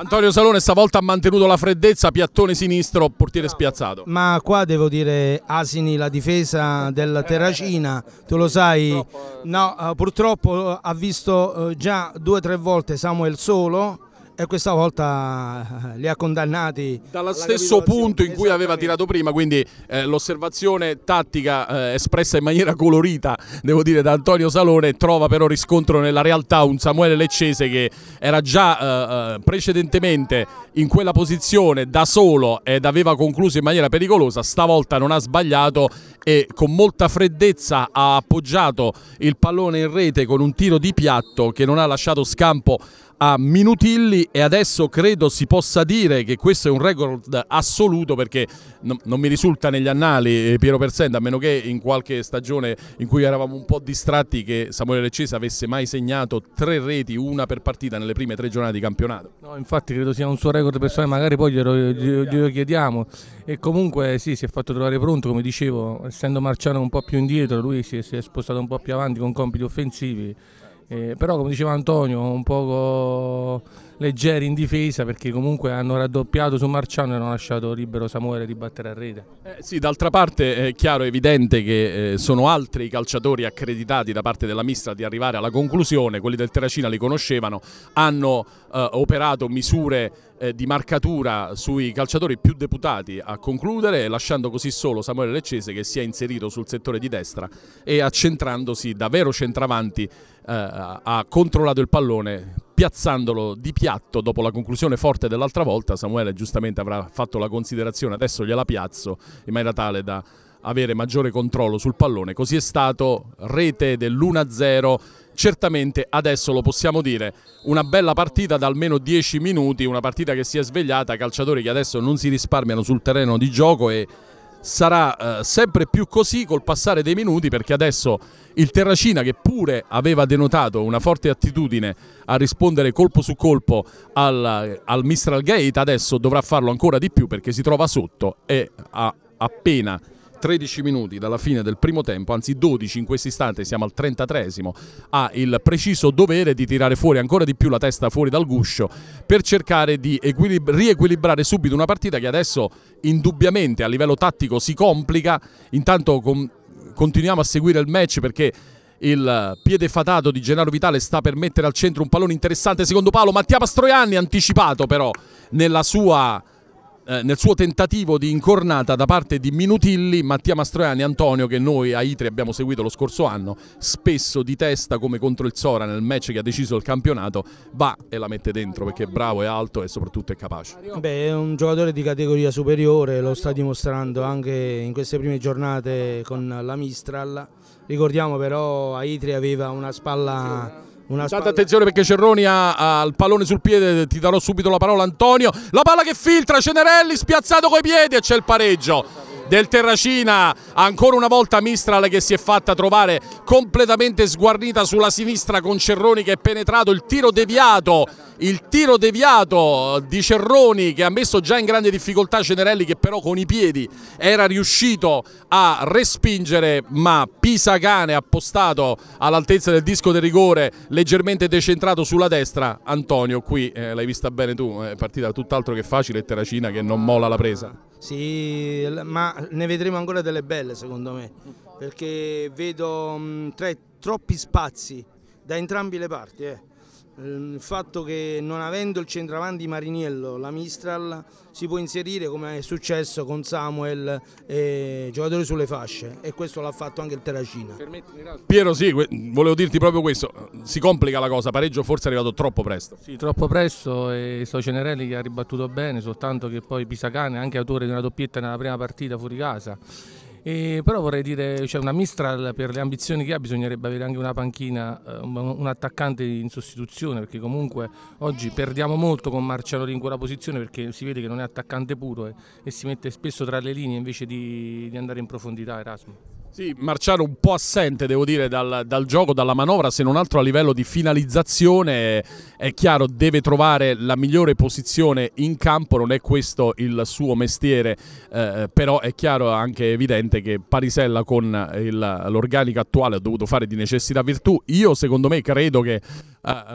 Antonio Salone stavolta ha mantenuto la freddezza, piattone sinistro, portiere spiazzato. Ma qua devo dire asini la difesa della Terracina, tu lo sai, eh. no, eh, purtroppo eh, ha visto già due o tre volte Samuel solo, e questa volta eh, li ha condannati dallo stesso punto in cui aveva tirato prima quindi eh, l'osservazione tattica eh, espressa in maniera colorita devo dire da Antonio Salone trova però riscontro nella realtà un Samuele Leccese che era già eh, eh, precedentemente in quella posizione da solo ed aveva concluso in maniera pericolosa stavolta non ha sbagliato e con molta freddezza ha appoggiato il pallone in rete con un tiro di piatto che non ha lasciato scampo a Minutilli e adesso credo si possa dire che questo è un record assoluto perché no, non mi risulta negli annali eh, Piero Persenda a meno che in qualche stagione in cui eravamo un po' distratti che Samuele Leccese avesse mai segnato tre reti una per partita nelle prime tre giornate di campionato no, infatti credo sia un suo record personale magari poi glielo, glielo, glielo chiediamo e comunque sì si è fatto trovare pronto come dicevo essendo Marciano un po' più indietro lui si è, si è spostato un po' più avanti con compiti offensivi eh, però come diceva Antonio, un poco leggeri in difesa perché comunque hanno raddoppiato su Marciano e hanno lasciato libero Samuele di battere a rete. Eh, sì, d'altra parte è chiaro, e evidente che eh, sono altri i calciatori accreditati da parte della Mistra di arrivare alla conclusione, quelli del Terracina li conoscevano, hanno eh, operato misure eh, di marcatura sui calciatori più deputati a concludere, lasciando così solo Samuele Leccese che si è inserito sul settore di destra e accentrandosi davvero vero centravanti eh, ha controllato il pallone piazzandolo di piatto dopo la conclusione forte dell'altra volta. Samuele giustamente avrà fatto la considerazione, adesso gliela piazzo in maniera tale da avere maggiore controllo sul pallone. Così è stato, rete dell'1-0. Certamente adesso lo possiamo dire, una bella partita da almeno 10 minuti, una partita che si è svegliata, calciatori che adesso non si risparmiano sul terreno di gioco e sarà eh, sempre più così col passare dei minuti perché adesso il Terracina che pure aveva denotato una forte attitudine a rispondere colpo su colpo al, al Mistral Gate adesso dovrà farlo ancora di più perché si trova sotto e ha appena 13 minuti dalla fine del primo tempo, anzi 12 in questo istante, siamo al 33 ha il preciso dovere di tirare fuori ancora di più la testa fuori dal guscio per cercare di riequilibrare subito una partita che adesso indubbiamente a livello tattico si complica, intanto con, continuiamo a seguire il match perché il piede fatato di Gennaro Vitale sta per mettere al centro un pallone interessante secondo Paolo Mattia Pastroianni anticipato però nella sua eh, nel suo tentativo di incornata da parte di Minutilli, Mattia Mastroianni e Antonio che noi a Itri abbiamo seguito lo scorso anno, spesso di testa come contro il Sora nel match che ha deciso il campionato, va e la mette dentro perché è bravo, è alto e soprattutto è capace. Beh, è un giocatore di categoria superiore, lo sta dimostrando anche in queste prime giornate con la Mistral. Ricordiamo però a Itri aveva una spalla una Intanto spalla... attenzione perché Cerroni ha, ha, il pallone sul piede, ti darò subito la parola Antonio. La palla che filtra, Cenerelli spiazzato coi piedi e c'è il pareggio del Terracina, ancora una volta Mistral che si è fatta trovare completamente sguarnita sulla sinistra con Cerroni che è penetrato, il tiro deviato, il tiro deviato di Cerroni che ha messo già in grande difficoltà Cenerelli che però con i piedi era riuscito a respingere ma Pisacane appostato all'altezza del disco del rigore leggermente decentrato sulla destra Antonio qui eh, l'hai vista bene tu è partita tutt'altro che facile Terracina che non molla la presa sì, ma ne vedremo ancora delle belle secondo me, perché vedo mh, tre, troppi spazi da entrambe le parti. Eh. Ehm, il fatto che non avendo il centravanti Mariniello la Mistral si può inserire come è successo con Samuel eh, giocatore sulle fasce e questo l'ha fatto anche il Terracina Piero sì, volevo dirti proprio questo si complica la cosa, pareggio forse è arrivato troppo presto Sì, troppo presto e Socenerelli che ha ribattuto bene soltanto che poi Pisacane anche autore di una doppietta nella prima partita fuori casa e però vorrei dire, cioè una Mistral per le ambizioni che ha bisognerebbe avere anche una panchina, eh, un attaccante in sostituzione perché comunque oggi perdiamo molto con Marcialori in quella posizione perché si vede che non è attaccante puro e, eh, e si mette spesso tra le linee invece di, di andare in profondità Erasmo. Sì, Marciano un po' assente, devo dire, dal, dal, gioco, dalla manovra, se non altro a livello di finalizzazione. È chiaro, deve trovare la migliore posizione in campo, non è questo il suo mestiere, eh, però è chiaro anche evidente che Parisella con l'organico attuale ha dovuto fare di necessità virtù. Io secondo me credo che eh,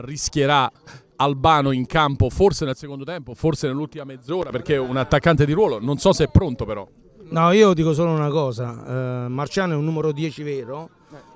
rischierà Albano in campo forse nel secondo tempo, forse nell'ultima mezz'ora, perché è un attaccante di ruolo, non so se è pronto però. No, io dico solo una cosa, eh, Marciano è un numero 10 vero,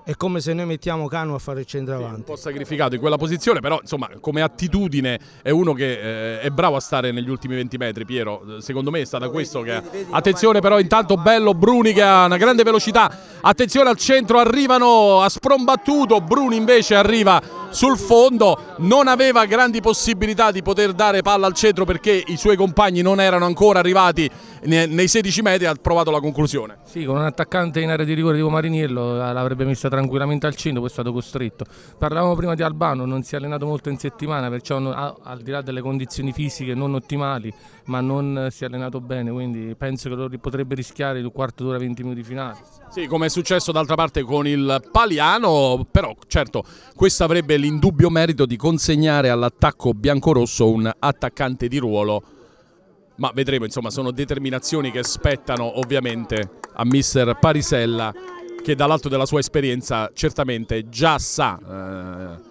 è come se noi mettiamo Cano a fare il centravanti. Sì, un po' sacrificato in quella posizione, però insomma come attitudine è uno che eh, è bravo a stare negli ultimi 20 metri, Piero, secondo me è stato questo che... Attenzione però intanto bello Bruni che ha una grande velocità, attenzione al centro, arrivano a sprombattuto, Bruni invece arriva sul fondo, non aveva grandi possibilità di poter dare palla al centro perché i suoi compagni non erano ancora arrivati nei 16 metri ha provato la conclusione. Sì, con un attaccante in area di rigore tipo Mariniello eh, l'avrebbe messa tranquillamente al centro, poi è stato costretto. Parlavamo prima di Albano, non si è allenato molto in settimana, perciò al di là delle condizioni fisiche non ottimali, ma non eh, si è allenato bene, quindi penso che lo potrebbe rischiare il quarto d'ora 20 minuti finale. Sì, come è successo d'altra parte con il Paliano, però certo questo avrebbe l'indubbio merito di consegnare all'attacco biancorosso un attaccante di ruolo ma vedremo, insomma, sono determinazioni che spettano ovviamente a mister Parisella che dall'alto della sua esperienza certamente già sa eh,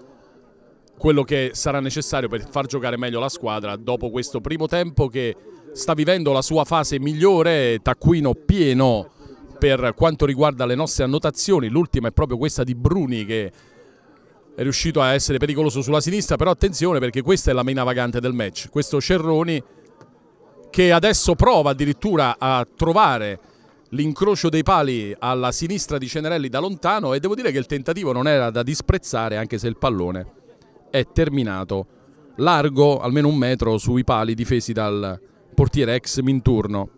quello che sarà necessario per far giocare meglio la squadra dopo questo primo tempo che sta vivendo la sua fase migliore, taccuino pieno per quanto riguarda le nostre annotazioni, l'ultima è proprio questa di Bruni che è riuscito a essere pericoloso sulla sinistra, però attenzione perché questa è la mena vagante del match, questo Cerroni che adesso prova addirittura a trovare l'incrocio dei pali alla sinistra di Cenerelli da lontano e devo dire che il tentativo non era da disprezzare anche se il pallone è terminato largo almeno un metro sui pali difesi dal portiere ex Minturno.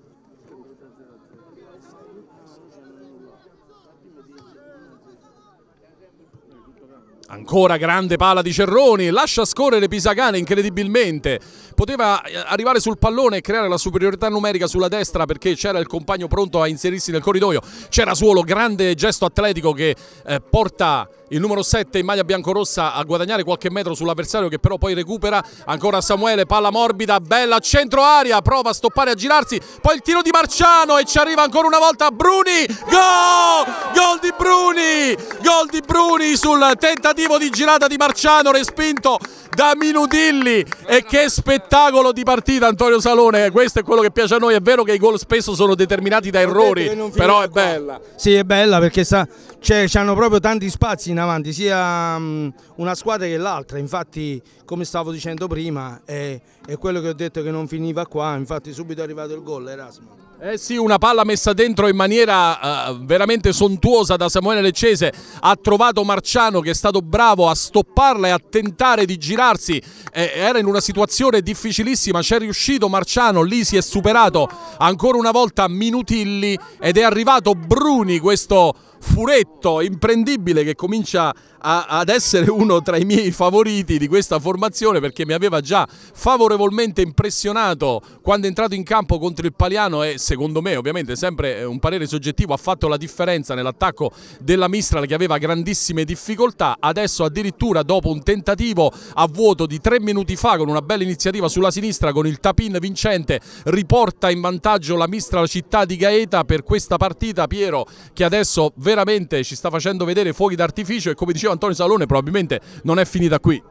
Ancora grande pala di Cerroni, lascia scorrere Pisagane incredibilmente. Poteva eh, arrivare sul pallone e creare la superiorità numerica sulla destra perché c'era il compagno pronto a inserirsi nel corridoio. C'era Suolo, grande gesto atletico che eh, porta il numero 7 in maglia biancorossa a guadagnare qualche metro sull'avversario che però poi recupera ancora Samuele, palla morbida, bella centro aria, prova a stoppare a girarsi, poi il tiro di Marciano e ci arriva ancora una volta Bruni, gol! Gol di Bruni! Gol di Bruni sul tentativo di girata di Marciano respinto da Minudilli e che spettacolo di partita Antonio Salone questo è quello che piace a noi è vero che i gol spesso sono determinati da errori però è bella sì è bella perché sa, cioè, hanno proprio tanti spazi in avanti sia una squadra che l'altra infatti come stavo dicendo prima è, è quello che ho detto che non finiva qua infatti subito è arrivato il gol Erasmo eh sì, una palla messa dentro in maniera uh, veramente sontuosa da Samuele Leccese. Ha trovato Marciano che è stato bravo a stopparla e a tentare di girarsi. Eh, era in una situazione difficilissima, c'è riuscito Marciano, lì si è superato ancora una volta Minutilli ed è arrivato Bruni questo furetto imprendibile che comincia a, ad essere uno tra i miei favoriti di questa formazione perché mi aveva già favorevolmente impressionato quando è entrato in campo contro il Paliano e secondo me ovviamente sempre un parere soggettivo ha fatto la differenza nell'attacco della Mistral che aveva grandissime difficoltà adesso addirittura dopo un tentativo a vuoto di tre minuti fa con una bella iniziativa sulla sinistra con il tapin vincente riporta in vantaggio la Mistral città di Gaeta per questa partita Piero che adesso vede veramente ci sta facendo vedere fuochi d'artificio e come diceva Antonio Salone probabilmente non è finita qui.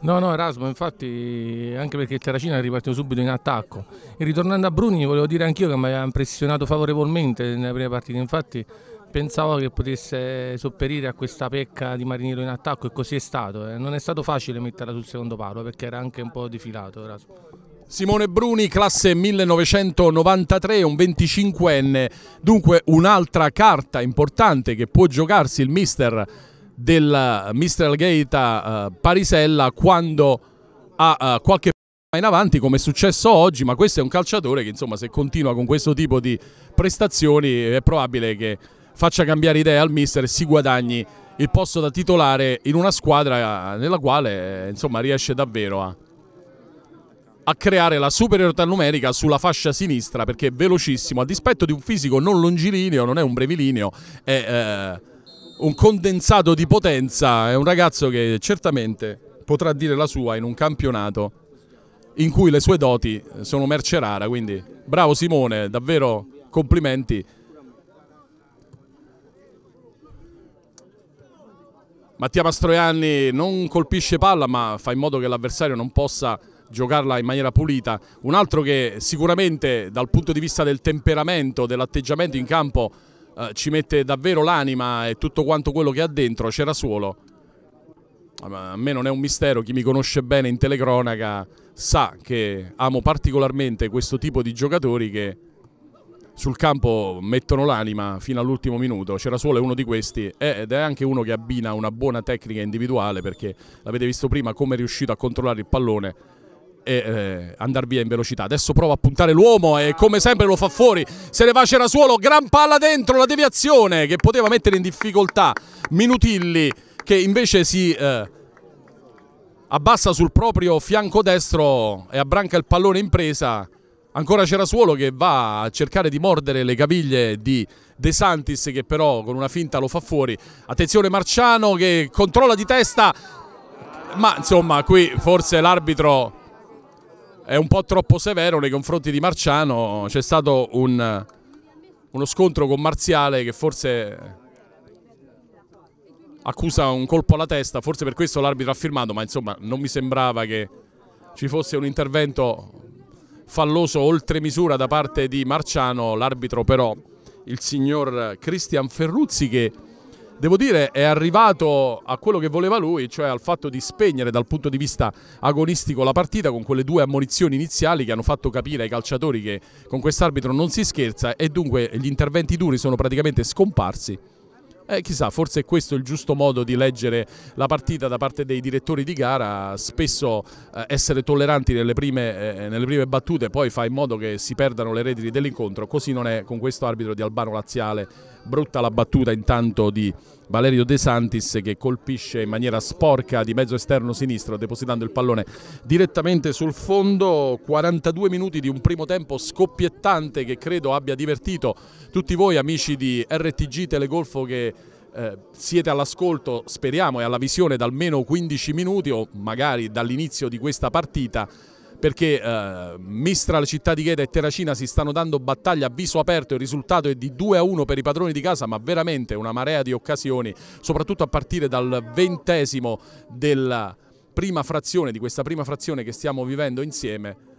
No, no, Erasmo, infatti, anche perché Terracina è ripartito subito in attacco. E ritornando a Bruni, volevo dire anch'io che mi aveva impressionato favorevolmente nella prima partita. Infatti, pensavo che potesse sopperire a questa pecca di Marinero in attacco, e così è stato. Eh. Non è stato facile metterla sul secondo palo perché era anche un po' difilato, Erasmo. Simone Bruni, classe 1993, un 25enne, dunque un'altra carta importante che può giocarsi il mister del mister Algheita uh, eh, Parisella quando ha uh, qualche in avanti come è successo oggi, ma questo è un calciatore che insomma se continua con questo tipo di prestazioni è probabile che faccia cambiare idea al mister e si guadagni il posto da titolare in una squadra eh, nella quale insomma riesce davvero a a creare la superiorità numerica sulla fascia sinistra perché è velocissimo, a dispetto di un fisico non longilineo, non è un brevilineo, è eh, un condensato di potenza, è un ragazzo che certamente potrà dire la sua in un campionato in cui le sue doti sono merce rara, quindi bravo Simone, davvero complimenti. Mattia Mastroianni non colpisce palla ma fa in modo che l'avversario non possa giocarla in maniera pulita. Un altro che sicuramente dal punto di vista del temperamento, dell'atteggiamento in campo eh, ci mette davvero l'anima e tutto quanto quello che ha dentro, c'era Cerasuolo. Ah, a me non è un mistero, chi mi conosce bene in telecronaca sa che amo particolarmente questo tipo di giocatori che sul campo mettono l'anima fino all'ultimo minuto. C'era solo uno di questi ed è anche uno che abbina una buona tecnica individuale perché l'avete visto prima come è riuscito a controllare il pallone e eh, andare via in velocità. Adesso prova a puntare l'uomo e come sempre lo fa fuori. Se ne va Cerasuolo, gran palla dentro, la deviazione che poteva mettere in difficoltà Minutilli che invece si eh, abbassa sul proprio fianco destro e abbranca il pallone in presa. Ancora Cerasuolo che va a cercare di mordere le caviglie di De Santis che però con una finta lo fa fuori. Attenzione Marciano che controlla di testa. Ma insomma qui forse l'arbitro è un po' troppo severo nei confronti di Marciano. C'è stato un, uno scontro con Marziale che forse accusa un colpo alla testa, forse per questo l'arbitro ha firmato, ma insomma non mi sembrava che ci fosse un intervento falloso oltre misura da parte di Marciano, l'arbitro però il signor Cristian Ferruzzi che devo dire, è arrivato a quello che voleva lui, cioè al fatto di spegnere dal punto di vista agonistico la partita con quelle due ammonizioni iniziali che hanno fatto capire ai calciatori che con quest'arbitro non si scherza e dunque gli interventi duri sono praticamente scomparsi. Eh, chissà, forse è questo il giusto modo di leggere la partita da parte dei direttori di gara, spesso eh, essere tolleranti nelle prime, eh, nelle prime, battute, poi fa in modo che si perdano le redini dell'incontro, così non è con questo arbitro di Albano Laziale, brutta la battuta intanto di Valerio De Santis che colpisce in maniera sporca di mezzo esterno sinistro depositando il pallone direttamente sul fondo 42 minuti di un primo tempo scoppiettante che credo abbia divertito tutti voi amici di RTG Telegolfo che eh, siete all'ascolto speriamo e alla visione da almeno 15 minuti o magari dall'inizio di questa partita perché eh, Mistral, Città di Gheda e Terracina si stanno dando battaglia a viso aperto, il risultato è di 2 a 1 per i padroni di casa, ma veramente una marea di occasioni, soprattutto a partire dal ventesimo della prima frazione, di questa prima frazione che stiamo vivendo insieme.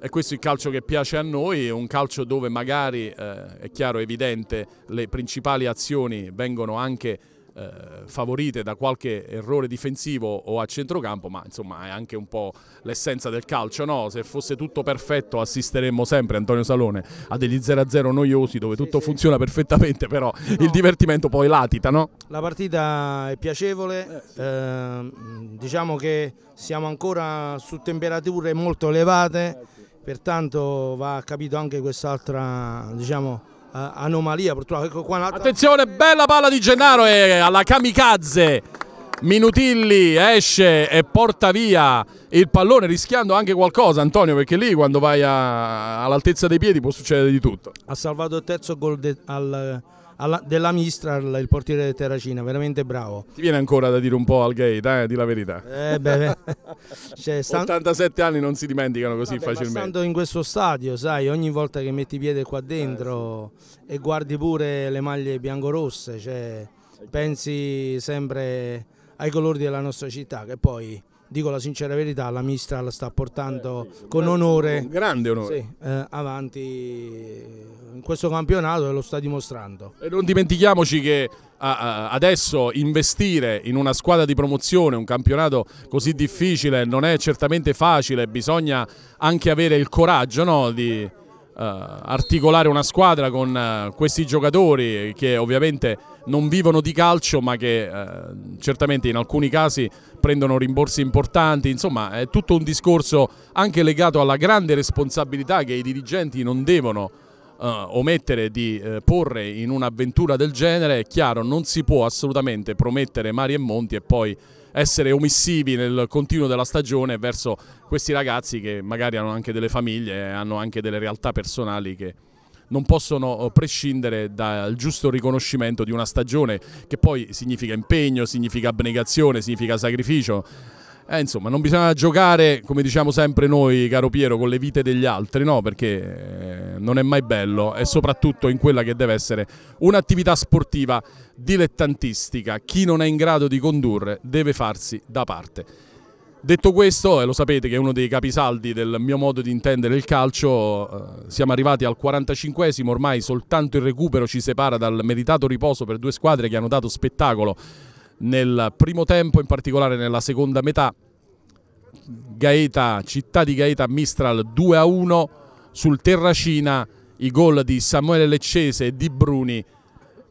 E questo è il calcio che piace a noi, un calcio dove magari, eh, è chiaro, evidente, le principali azioni vengono anche eh, favorite da qualche errore difensivo o a centrocampo, ma insomma è anche un po' l'essenza del calcio, no? Se fosse tutto perfetto assisteremmo sempre, Antonio Salone, a degli 0-0 noiosi dove tutto sì, funziona perfettamente, però no. il divertimento poi latita, no? La partita è piacevole, eh, ehm, diciamo che siamo ancora su temperature molto elevate, eh, pertanto va capito anche quest'altra, diciamo, eh, anomalia purtroppo. Ecco qua Attenzione, bella palla di Gennaro e alla kamikaze. Minutilli esce e porta via il pallone rischiando anche qualcosa Antonio perché lì quando vai all'altezza dei piedi può succedere di tutto. Ha salvato il terzo gol al alla, della Mistral, il portiere di Terracina, veramente bravo. Ti viene ancora da dire un po' al Gaeta, eh, di la verità. Eh beh, Cioè, stand... 87 anni non si dimenticano così Vabbè, facilmente. Stando in questo stadio, sai, ogni volta che metti piede qua dentro eh, e guardi pure le maglie biancorosse, cioè, pensi sempre ai colori della nostra città, che poi dico la sincera verità, la Mistra la sta portando eh, con onore, grande onore. Sì, eh, avanti in questo campionato e lo sta dimostrando. E non dimentichiamoci che adesso investire in una squadra di promozione, un campionato così difficile, non è certamente facile, bisogna anche avere il coraggio no, di eh, articolare una squadra con eh, questi giocatori che ovviamente non vivono di calcio ma che eh, certamente in alcuni casi prendono rimborsi importanti, insomma è tutto un discorso anche legato alla grande responsabilità che i dirigenti non devono Uh, omettere di uh, porre in un'avventura del genere, è chiaro, non si può assolutamente promettere mari e monti e poi essere omissivi nel continuo della stagione verso questi ragazzi che magari hanno anche delle famiglie, eh, hanno anche delle realtà personali che non possono oh, prescindere dal giusto riconoscimento di una stagione che poi significa impegno, significa abnegazione, significa sacrificio eh, insomma, non bisogna giocare, come diciamo sempre noi, caro Piero, con le vite degli altri, no? Perché eh, non è mai bello, e soprattutto in quella che deve essere un'attività sportiva dilettantistica. Chi non è in grado di condurre deve farsi da parte. Detto questo, e lo sapete che è uno dei capisaldi del mio modo di intendere il calcio, eh, siamo arrivati al 45esimo, ormai soltanto il recupero ci separa dal meritato riposo per due squadre che hanno dato spettacolo nel primo tempo, in particolare nella seconda metà. Gaeta, città di Gaeta Mistral 2 a 1 sul Terracina i gol di Samuele Leccese e di Bruni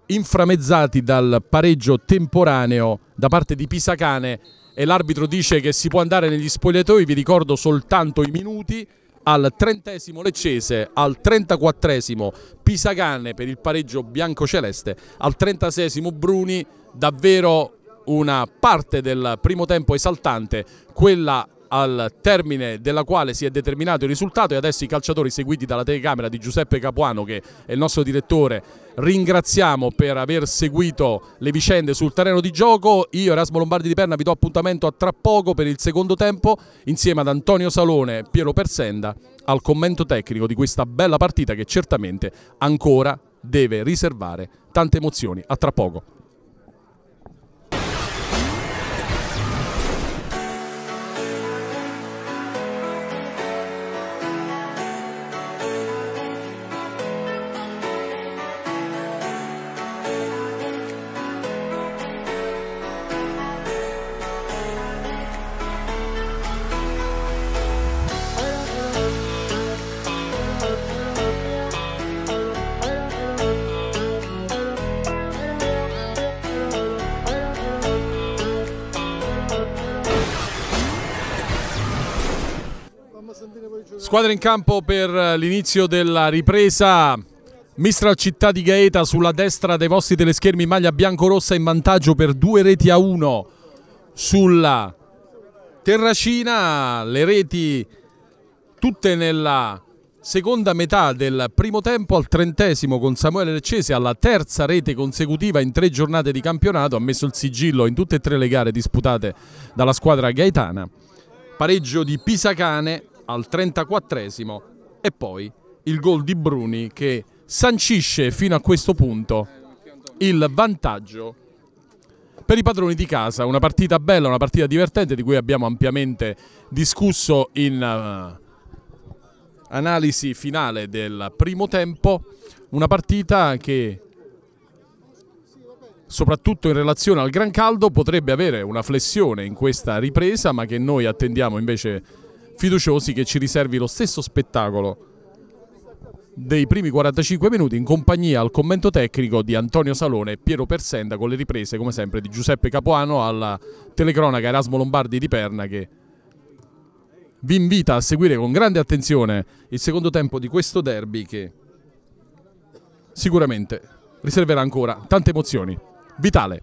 inframezzati dal pareggio temporaneo da parte di Pisacane e l'arbitro dice che si può andare negli spogliatoi, vi ricordo soltanto i minuti, al trentesimo Leccese, al trentaquattresimo Pisacane per il pareggio bianco-celeste al trentasesimo Bruni, davvero una parte del primo tempo esaltante, quella al termine della quale si è determinato il risultato e adesso i calciatori seguiti dalla telecamera di Giuseppe Capuano che è il nostro direttore ringraziamo per aver seguito le vicende sul terreno di gioco io Erasmo Lombardi di Perna vi do appuntamento a tra poco per il secondo tempo insieme ad Antonio Salone e Piero Persenda al commento tecnico di questa bella partita che certamente ancora deve riservare tante emozioni a tra poco Squadra in campo per eh, l'inizio della ripresa. Mistral Città di Gaeta sulla destra dei vostri teleschermi, maglia biancorossa in vantaggio per due reti a uno sulla Terracina. Le reti tutte nella seconda metà del primo tempo al trentesimo con Samuele Leccese alla terza rete consecutiva in tre giornate di campionato. Ha messo il sigillo in tutte e tre le gare disputate dalla squadra gaetana. Pareggio di Pisacane al 34esimo e poi il gol di Bruni che sancisce fino a questo punto il vantaggio per i padroni di casa. Una partita bella, una partita divertente di cui abbiamo ampiamente discusso in uh, analisi finale del primo tempo. Una partita che soprattutto in relazione al gran caldo potrebbe avere una flessione in questa ripresa ma che noi attendiamo invece fiduciosi che ci riservi lo stesso spettacolo dei primi 45 minuti in compagnia al commento tecnico di Antonio Salone e Piero Persenda con le riprese come sempre di Giuseppe Capuano alla telecronaca Erasmo Lombardi di Perna che vi invita a seguire con grande attenzione il secondo tempo di questo derby che sicuramente riserverà ancora tante emozioni. Vitale.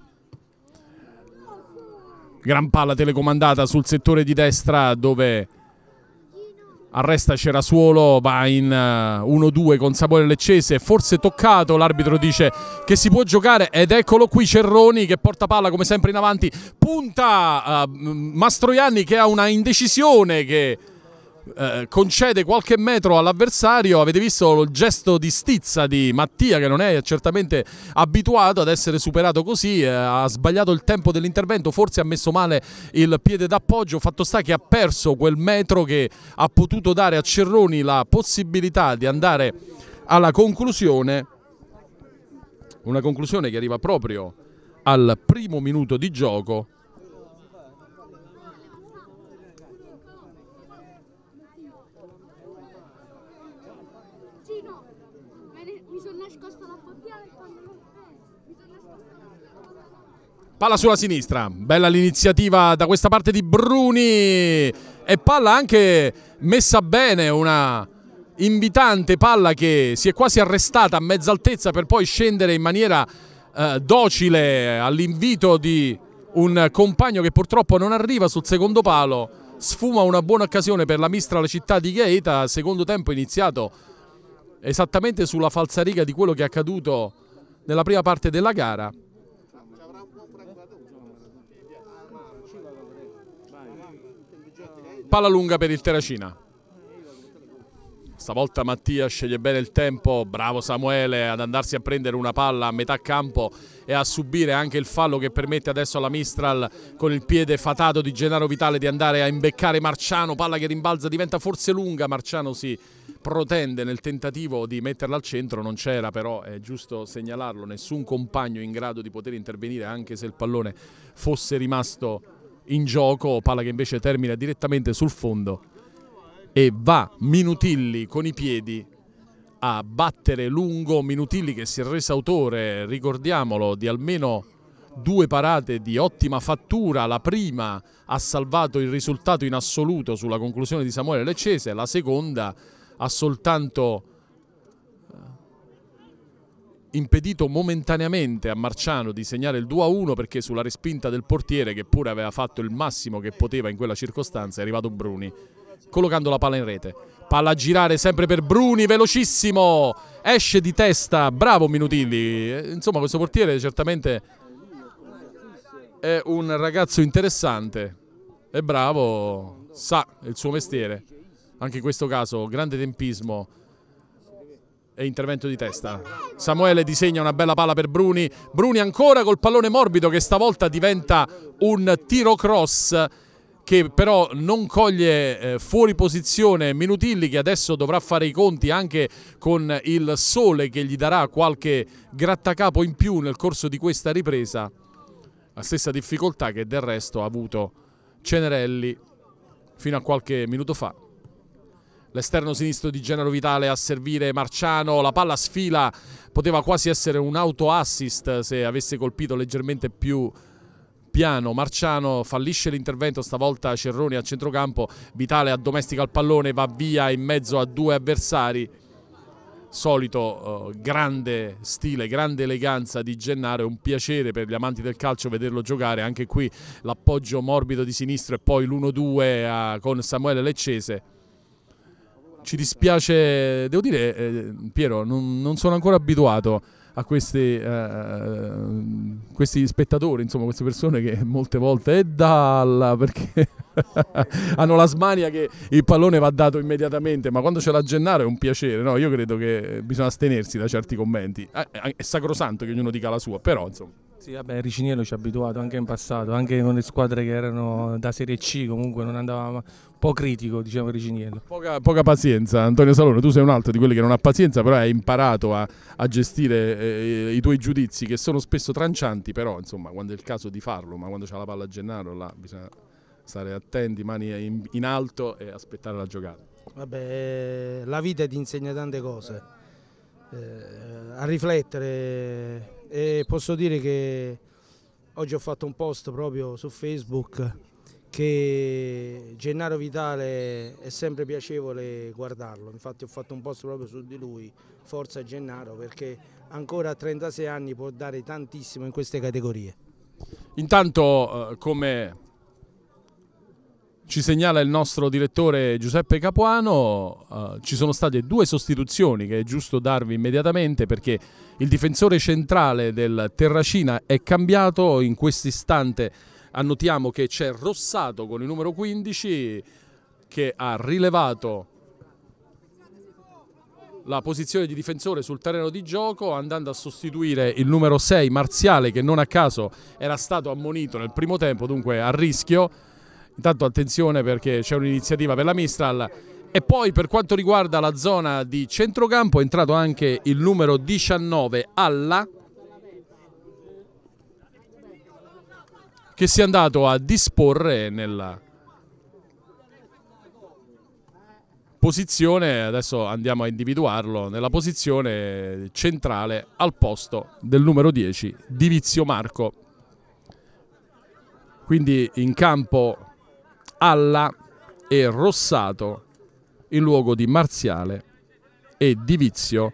Gran palla telecomandata sul settore di destra dove arresta Cerasuolo, va in 1-2 eh, con Sapore Leccese, forse toccato, l'arbitro dice che si può giocare ed eccolo qui Cerroni che porta palla come sempre in avanti, punta uh, Mastroianni che ha una indecisione che eh, concede qualche metro all'avversario. Avete visto il gesto di stizza di Mattia, che non è certamente abituato ad essere superato così. Eh, ha sbagliato il tempo dell'intervento, forse ha messo male il piede d'appoggio. Fatto sta che ha perso quel metro che ha potuto dare a Cerroni la possibilità di andare alla conclusione. Una conclusione che arriva proprio al primo minuto di gioco Palla sulla sinistra, bella l'iniziativa da questa parte di Bruni e palla anche messa bene, una invitante palla che si è quasi arrestata a mezza altezza per poi scendere in maniera eh, docile all'invito di un compagno che purtroppo non arriva sul secondo palo, sfuma una buona occasione per la mistra alla città di Gaeta, secondo tempo iniziato esattamente sulla falsariga di quello che è accaduto nella prima parte della gara. Palla lunga per il Terracina. Stavolta Mattia sceglie bene il tempo, bravo Samuele ad andarsi a prendere una palla a metà campo e a subire anche il fallo che permette adesso alla Mistral con il piede fatato di Gennaro Vitale di andare a imbeccare Marciano, palla che rimbalza, diventa forse lunga, Marciano si protende nel tentativo di metterla al centro, non c'era però, è giusto segnalarlo, nessun compagno in grado di poter intervenire anche se il pallone fosse rimasto in gioco, palla che invece termina direttamente sul fondo e va Minutilli con i piedi a battere lungo Minutilli che si è reso autore, ricordiamolo, di almeno due parate di ottima fattura, la prima ha salvato il risultato in assoluto sulla conclusione di Samuele Leccese, la seconda ha soltanto impedito momentaneamente a Marciano di segnare il 2-1 perché sulla respinta del portiere, che pure aveva fatto il massimo che poteva in quella circostanza, è arrivato Bruni, collocando la palla in rete. Palla a girare sempre per Bruni, velocissimo! Esce di testa, bravo Minutilli. Eh, insomma, questo portiere certamente è un ragazzo interessante, è bravo, sa il suo mestiere. Anche in questo caso, grande tempismo e intervento di testa. Samuele disegna una bella pala per Bruni. Bruni ancora col pallone morbido che stavolta diventa un tiro cross che però non coglie eh, fuori posizione Minutilli che adesso dovrà fare i conti anche con il sole che gli darà qualche grattacapo in più nel corso di questa ripresa. La stessa difficoltà che del resto ha avuto Cenerelli fino a qualche minuto fa l'esterno sinistro di Genaro Vitale a servire Marciano, la palla sfila, poteva quasi essere un auto assist se avesse colpito leggermente più piano, Marciano fallisce l'intervento, stavolta Cerroni a centrocampo, Vitale addomestica il pallone, va via in mezzo a due avversari, solito eh, grande stile, grande eleganza di Gennaro, è un piacere per gli amanti del calcio vederlo giocare, anche qui l'appoggio morbido di sinistro e poi l'1-2 eh, con Samuele Leccese ci dispiace, devo dire, eh, Piero, non, non, sono ancora abituato a questi, eh, eh, questi spettatori, insomma, queste persone che molte volte è dalla perché hanno la smania che il pallone va dato immediatamente, ma quando c'è la Gennaro è un piacere, no? Io credo che bisogna astenersi da certi commenti. Eh, eh, è sacrosanto che ognuno dica la sua, però insomma. Sì, vabbè, Riciniello ci ha abituato anche in passato, anche con le squadre che erano da Serie C, comunque non andavamo un po' critico, diciamo Riciniello. Poca, poca, pazienza, Antonio Salone, tu sei un altro di quelli che non ha pazienza, però hai imparato a, a gestire eh, i tuoi giudizi che sono spesso trancianti, però insomma, quando è il caso di farlo, ma quando c'è la palla a Gennaro là bisogna stare attenti, mani in, in alto e aspettare la giocata. Vabbè, eh, la vita ti insegna tante cose. Eh, a riflettere e posso dire che oggi ho fatto un post proprio su Facebook che Gennaro Vitale è sempre piacevole guardarlo, infatti ho fatto un post proprio su di lui, forza Gennaro perché ancora a 36 anni può dare tantissimo in queste categorie. Intanto eh, come ci segnala il nostro direttore Giuseppe Capuano, uh, ci sono state due sostituzioni che è giusto darvi immediatamente perché il difensore centrale del Terracina è cambiato, in questo istante annotiamo che c'è Rossato con il numero 15 che ha rilevato la posizione di difensore sul terreno di gioco andando a sostituire il numero 6 Marziale che non a caso era stato ammonito nel primo tempo, dunque a rischio Intanto attenzione perché c'è un'iniziativa per la Mistral. E poi per quanto riguarda la zona di centrocampo è entrato anche il numero 19 Alla che si è andato a disporre nella posizione, adesso andiamo a individuarlo, nella posizione centrale al posto del numero 10 Divizio Marco. Quindi in campo alla e Rossato in luogo di Marziale e Divizio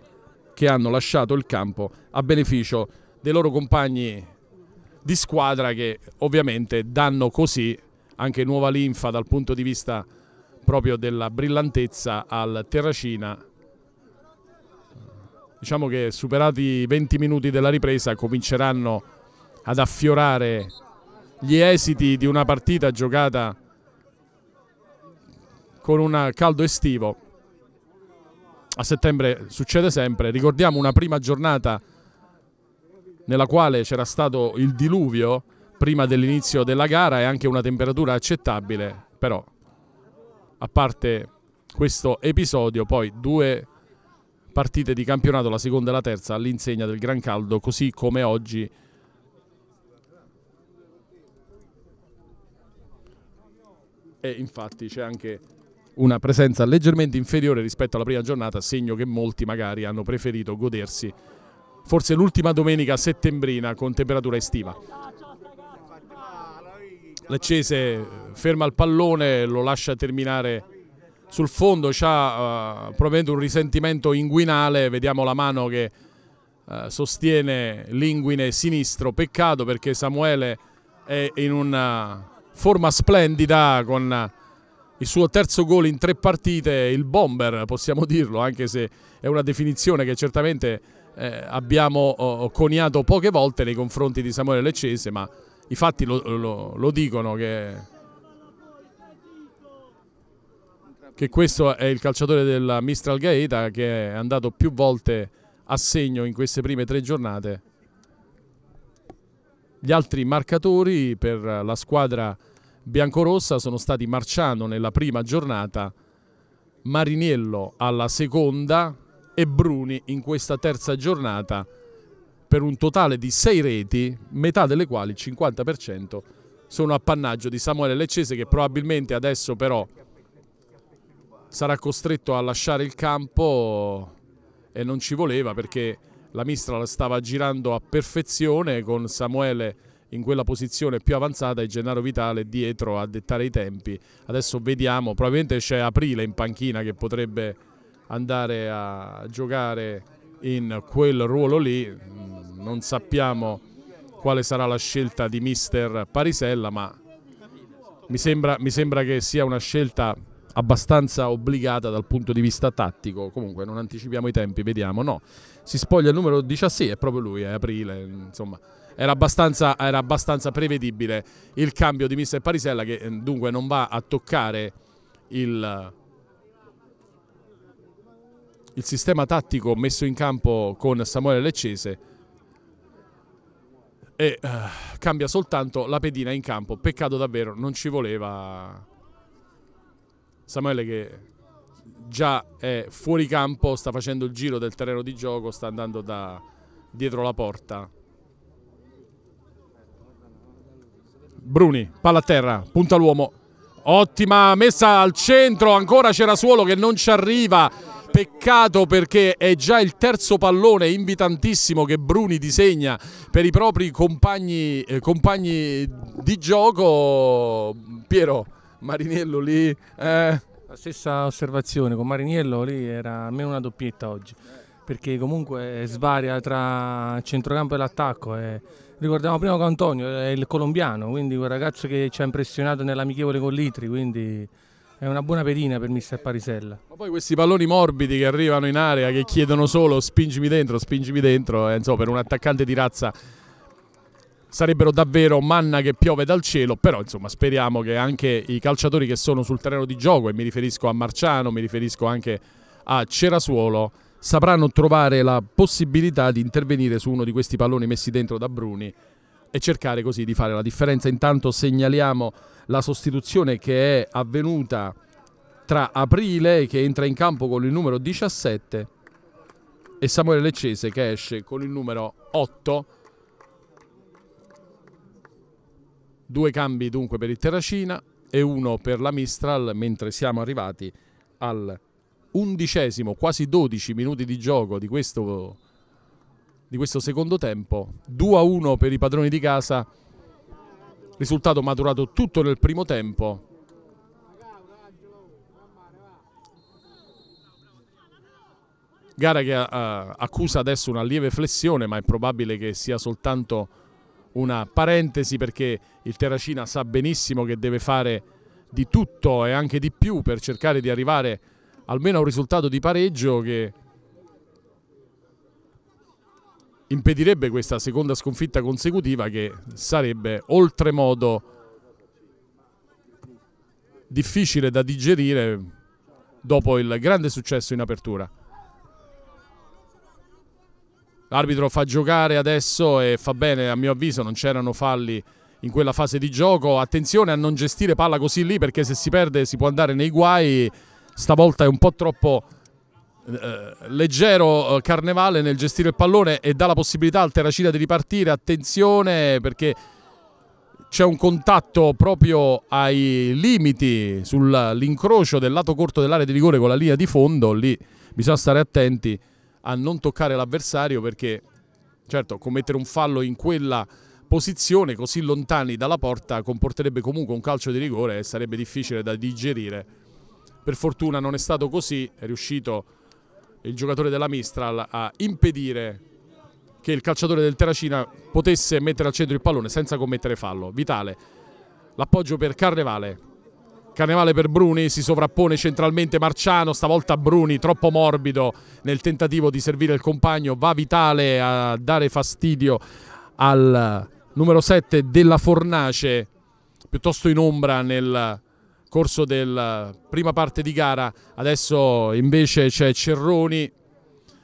che hanno lasciato il campo a beneficio dei loro compagni di squadra che ovviamente danno così anche nuova linfa dal punto di vista proprio della brillantezza al Terracina. Diciamo che superati i 20 minuti della ripresa cominceranno ad affiorare gli esiti di una partita giocata con un caldo estivo. A settembre succede sempre, ricordiamo una prima giornata nella quale c'era stato il diluvio prima dell'inizio della gara e anche una temperatura accettabile, però a parte questo episodio, poi due partite di campionato, la seconda e la terza, all'insegna del gran caldo, così come oggi e infatti c'è anche una presenza leggermente inferiore rispetto alla prima giornata, segno che molti magari hanno preferito godersi forse l'ultima domenica settembrina con temperatura estiva. Leccese eh, ferma il pallone, lo lascia terminare sul fondo, c'ha uh, probabilmente un risentimento inguinale, vediamo la mano che uh, sostiene l'inguine sinistro, peccato perché Samuele è in una forma splendida con il suo terzo gol in tre partite, il bomber possiamo dirlo, anche se è una definizione che certamente eh, abbiamo oh, coniato poche volte nei confronti di Samuele Leccese, ma i fatti lo, lo, lo dicono che, che, questo è il calciatore della Mistral Gaeta che è andato più volte a segno in queste prime tre giornate. Gli altri marcatori per la squadra biancorossa sono stati Marciano nella prima giornata, Mariniello alla seconda e Bruni in questa terza giornata per un totale di sei reti, metà delle quali, il 50%, sono appannaggio di Samuele Leccese che probabilmente adesso però sarà costretto a lasciare il campo e non ci voleva perché la Mistral stava girando a perfezione con Samuele Leccese in quella posizione più avanzata e Gennaro Vitale dietro a dettare i tempi. Adesso vediamo, probabilmente c'è Aprile in panchina che potrebbe andare a giocare in quel ruolo lì, mm, non sappiamo quale sarà la scelta di mister Parisella, ma mi sembra, mi sembra che sia una scelta abbastanza obbligata dal punto di vista tattico. Comunque non anticipiamo i tempi, vediamo. No, si spoglia il numero 17, è proprio lui, è aprile, insomma era abbastanza, era abbastanza prevedibile il cambio di mister Parisella che eh, dunque non va a toccare il, il sistema tattico messo in campo con Samuele Leccese e uh, cambia soltanto la pedina in campo peccato davvero non ci voleva Samuele che già è fuori campo sta facendo il giro del terreno di gioco sta andando da dietro la porta Bruni, palla a terra, punta l'uomo. Ottima messa al centro, ancora Cerasuolo che non ci arriva. Peccato perché è già il terzo pallone invitantissimo che Bruni disegna per i propri compagni, eh, compagni di gioco. Piero, Marinello lì... Eh. La stessa osservazione, con Marinello lì era almeno una doppietta oggi perché comunque svaria tra centrocampo e l'attacco. E eh. Ricordiamo prima che Antonio è il colombiano, quindi quel ragazzo che ci ha impressionato nell'amichevole con Litri, quindi è una buona pedina per mister Parisella. Ma poi questi palloni morbidi che arrivano in area, che chiedono solo spingimi dentro, spingimi dentro, eh, insomma, per un attaccante di razza sarebbero davvero manna che piove dal cielo, però insomma speriamo che anche i calciatori che sono sul terreno di gioco, e mi riferisco a Marciano, mi riferisco anche a Cerasuolo, sapranno trovare la possibilità di intervenire su uno di questi palloni messi dentro da Bruni e cercare così di fare la differenza. Intanto segnaliamo la sostituzione che è avvenuta tra Aprile che entra in campo con il numero 17 e Samuele Leccese che esce con il numero 8. Due cambi dunque per il Terracina e uno per la Mistral mentre siamo arrivati al undicesimo, quasi 12 minuti di gioco di questo, di questo secondo tempo, 2-1 per i padroni di casa, risultato maturato tutto nel primo tempo. Gara che uh, accusa adesso una lieve flessione, ma è probabile che sia soltanto una parentesi perché il Terracina sa benissimo che deve fare di tutto e anche di più per cercare di arrivare a almeno a un risultato di pareggio che impedirebbe questa seconda sconfitta consecutiva che sarebbe oltremodo difficile da digerire dopo il grande successo in apertura. L'arbitro fa giocare adesso e fa bene, a mio avviso, non c'erano falli in quella fase di gioco. Attenzione a non gestire palla così lì perché se si perde si può andare nei guai stavolta è un po' troppo eh, leggero eh, Carnevale nel gestire il pallone e dà la possibilità al Terracina di ripartire, attenzione perché c'è un contatto proprio ai limiti sull'incrocio del lato corto dell'area di rigore con la linea di fondo, lì bisogna stare attenti a non toccare l'avversario perché certo commettere un fallo in quella posizione così lontani dalla porta comporterebbe comunque un calcio di rigore e sarebbe difficile da digerire per fortuna non è stato così, è riuscito il giocatore della Mistral a impedire che il calciatore del Terracina potesse mettere al centro il pallone senza commettere fallo. Vitale, l'appoggio per Carnevale. Carnevale per Bruni, si sovrappone centralmente Marciano, stavolta Bruni troppo morbido nel tentativo di servire il compagno, va Vitale a dare fastidio al numero 7 della Fornace, piuttosto in ombra nel corso della prima parte di gara, adesso invece c'è Cerroni,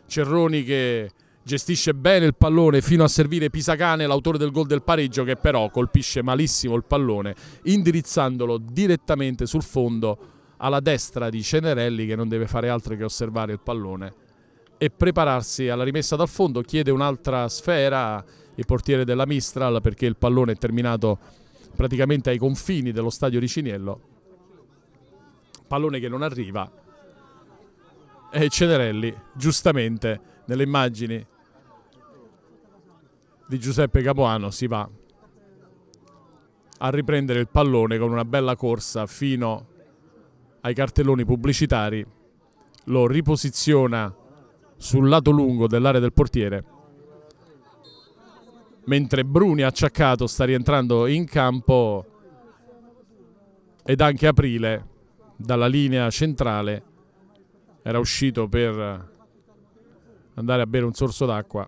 Cerroni che gestisce bene il pallone fino a servire Pisacane, l'autore del gol del pareggio, che però colpisce malissimo il pallone, indirizzandolo direttamente sul fondo alla destra di Cenerelli, che non deve fare altro che osservare il pallone e prepararsi alla rimessa dal fondo. Chiede un'altra sfera il portiere della Mistral perché il pallone è terminato praticamente ai confini dello stadio Riciniello pallone che non arriva e Cenerelli giustamente nelle immagini di Giuseppe Capuano si va a riprendere il pallone con una bella corsa fino ai cartelloni pubblicitari lo riposiziona sul lato lungo dell'area del portiere mentre Bruni acciaccato sta rientrando in campo ed anche Aprile dalla linea centrale era uscito per andare a bere un sorso d'acqua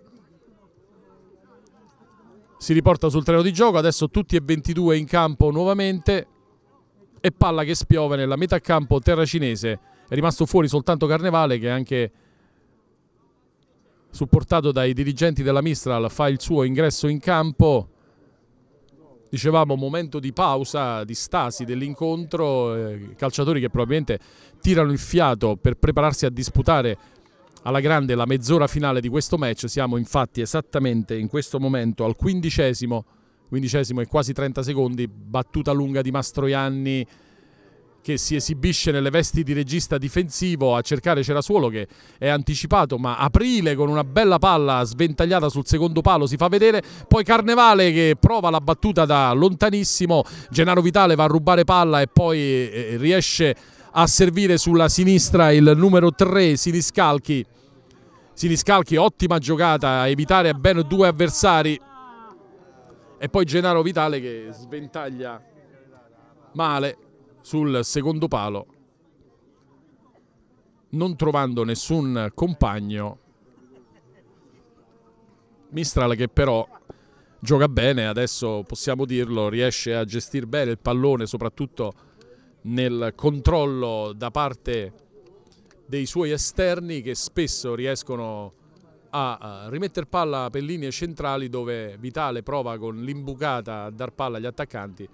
si riporta sul treno di gioco adesso tutti e 22 in campo nuovamente e palla che spiove nella metà campo terracinese è rimasto fuori soltanto Carnevale che anche supportato dai dirigenti della Mistral fa il suo ingresso in campo dicevamo, momento di pausa, di stasi dell'incontro, eh, calciatori che probabilmente tirano il fiato per prepararsi a disputare alla grande la mezz'ora finale di questo match. Siamo infatti esattamente in questo momento al quindicesimo, quindicesimo e quasi 30 secondi, battuta lunga di Mastroianni che si esibisce nelle vesti di regista difensivo a cercare Cerasuolo che è anticipato ma Aprile con una bella palla sventagliata sul secondo palo si fa vedere poi Carnevale che prova la battuta da lontanissimo Gennaro Vitale va a rubare palla e poi eh, riesce a servire sulla sinistra il numero 3 Siniscalchi Siniscalchi ottima giocata a evitare ben due avversari e poi Gennaro Vitale che sventaglia male sul secondo palo, non trovando nessun compagno. Mistral che però gioca bene, adesso possiamo dirlo, riesce a gestire bene il pallone, soprattutto nel controllo da parte dei suoi esterni che spesso riescono a rimettere palla per linee centrali dove Vitale prova con l'imbucata a dar palla agli attaccanti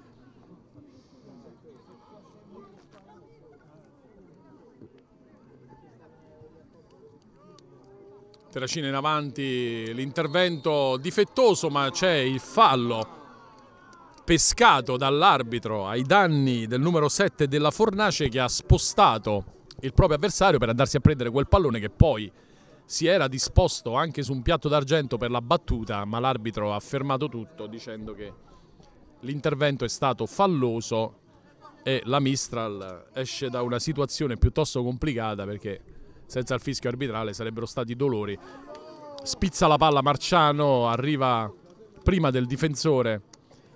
Terracina in avanti, l'intervento difettoso ma c'è il fallo pescato dall'arbitro ai danni del numero 7 della Fornace che ha spostato il proprio avversario per andarsi a prendere quel pallone che poi si era disposto anche su un piatto d'argento per la battuta, ma l'arbitro ha fermato tutto dicendo che l'intervento è stato falloso e la Mistral esce da una situazione piuttosto complicata perché senza il fischio arbitrale sarebbero stati dolori. Spizza la palla Marciano, arriva prima del difensore.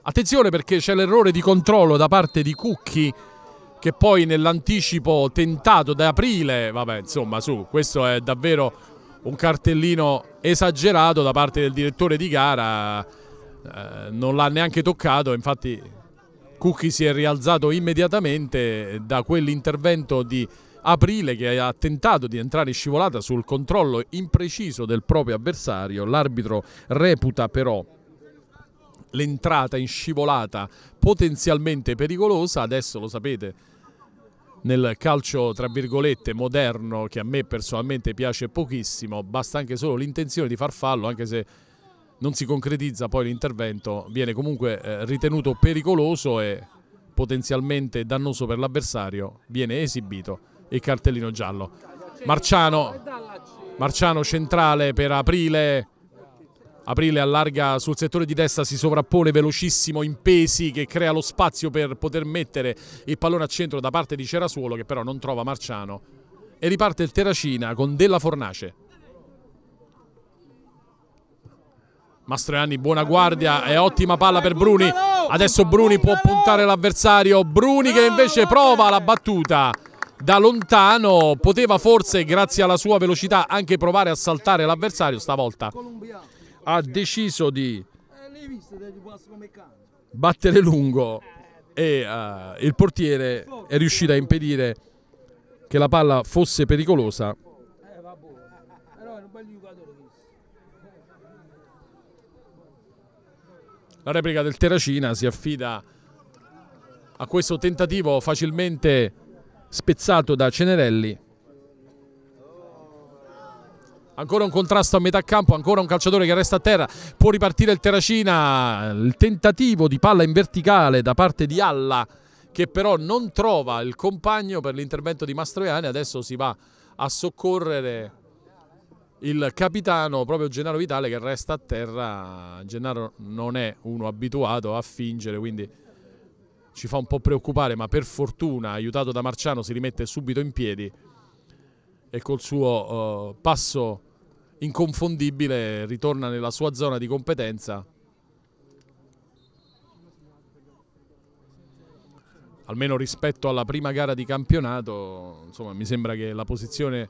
Attenzione perché c'è l'errore di controllo da parte di Cucchi che poi nell'anticipo tentato da Aprile, vabbè insomma su, questo è davvero un cartellino esagerato da parte del direttore di gara, eh, non l'ha neanche toccato, infatti Cucchi si è rialzato immediatamente da quell'intervento di Aprile che ha tentato di entrare in scivolata sul controllo impreciso del proprio avversario, l'arbitro reputa però l'entrata in scivolata potenzialmente pericolosa, adesso lo sapete nel calcio tra virgolette moderno che a me personalmente piace pochissimo, basta anche solo l'intenzione di far fallo anche se non si concretizza poi l'intervento, viene comunque eh, ritenuto pericoloso e potenzialmente dannoso per l'avversario, viene esibito il cartellino giallo. Marciano, Marciano centrale per Aprile. Aprile allarga sul settore di destra, si sovrappone velocissimo in pesi che crea lo spazio per poter mettere il pallone a centro da parte di Cerasuolo che però non trova Marciano. E riparte il Terracina con Della Fornace. Mastroianni buona guardia e ottima palla per Bruni. Adesso Bruni può puntare l'avversario. Bruni che invece prova la battuta da lontano, poteva forse grazie alla sua velocità anche provare a saltare l'avversario, stavolta ha deciso di battere lungo e uh, il portiere è riuscito a impedire che la palla fosse pericolosa. La replica del Terracina si affida a questo tentativo facilmente spezzato da Cenerelli. Ancora un contrasto a metà campo, ancora un calciatore che resta a terra, può ripartire il Terracina, il tentativo di palla in verticale da parte di Alla che però non trova il compagno per l'intervento di Mastroianni, adesso si va a soccorrere il capitano, proprio Gennaro Vitale che resta a terra, Gennaro non è uno abituato a fingere, quindi ci fa un po' preoccupare, ma per fortuna, aiutato da Marciano, si rimette subito in piedi e col suo uh, passo inconfondibile ritorna nella sua zona di competenza. Almeno rispetto alla prima gara di campionato, insomma, mi sembra che la posizione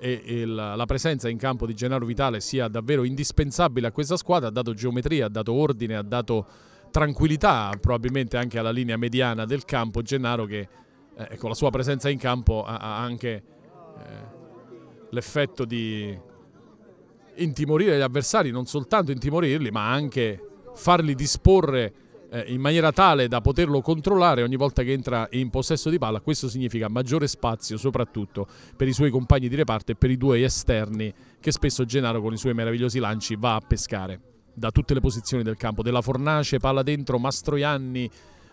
e, e la, la presenza in campo di Gennaro Vitale sia davvero indispensabile a questa squadra, ha dato geometria, ha dato ordine, ha dato tranquillità probabilmente anche alla linea mediana del campo Gennaro che eh, con la sua presenza in campo ha, ha anche eh, l'effetto di intimorire gli avversari, non soltanto intimorirli ma anche farli disporre eh, in maniera tale da poterlo controllare ogni volta che entra in possesso di palla, questo significa maggiore spazio soprattutto per i suoi compagni di reparto e per i due esterni che spesso Gennaro con i suoi meravigliosi lanci va a pescare da tutte le posizioni del campo. Della Fornace, palla dentro, Mastroianni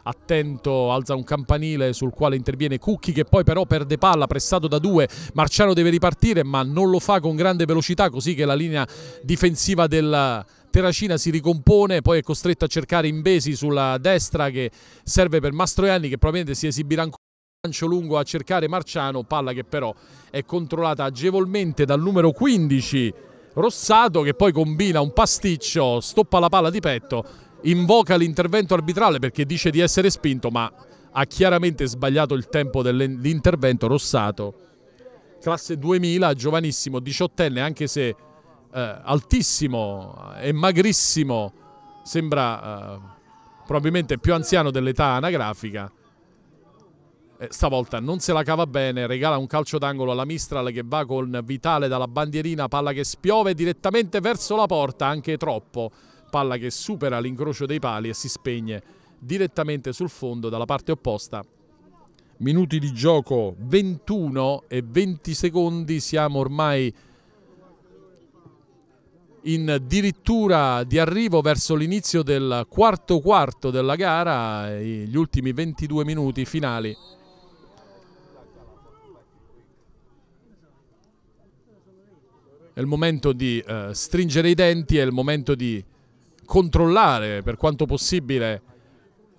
attento, alza un campanile sul quale interviene Cucchi che poi però perde palla, pressato da due, Marciano deve ripartire ma non lo fa con grande velocità così che la linea difensiva del Terracina si ricompone, poi è costretto a cercare Imbesi sulla destra che serve per Mastroianni che probabilmente si esibirà ancora lancio lungo a cercare Marciano, palla che però è controllata agevolmente dal numero 15 Rossato che poi combina un pasticcio, stoppa la palla di petto, invoca l'intervento arbitrale perché dice di essere spinto, ma ha chiaramente sbagliato il tempo dell'intervento Rossato. Classe 2000, giovanissimo, diciottenne, anche se eh, altissimo e magrissimo, sembra eh, probabilmente più anziano dell'età anagrafica. Eh, stavolta non se la cava bene, regala un calcio d'angolo alla Mistral che va con Vitale dalla bandierina, palla che spiove direttamente verso la porta, anche troppo, palla che supera l'incrocio dei pali e si spegne direttamente sul fondo dalla parte opposta. Minuti di gioco 21 e 20 secondi, siamo ormai in dirittura di arrivo verso l'inizio del quarto quarto della gara, gli ultimi 22 minuti finali è il momento di eh, stringere i denti, è il momento di controllare per quanto possibile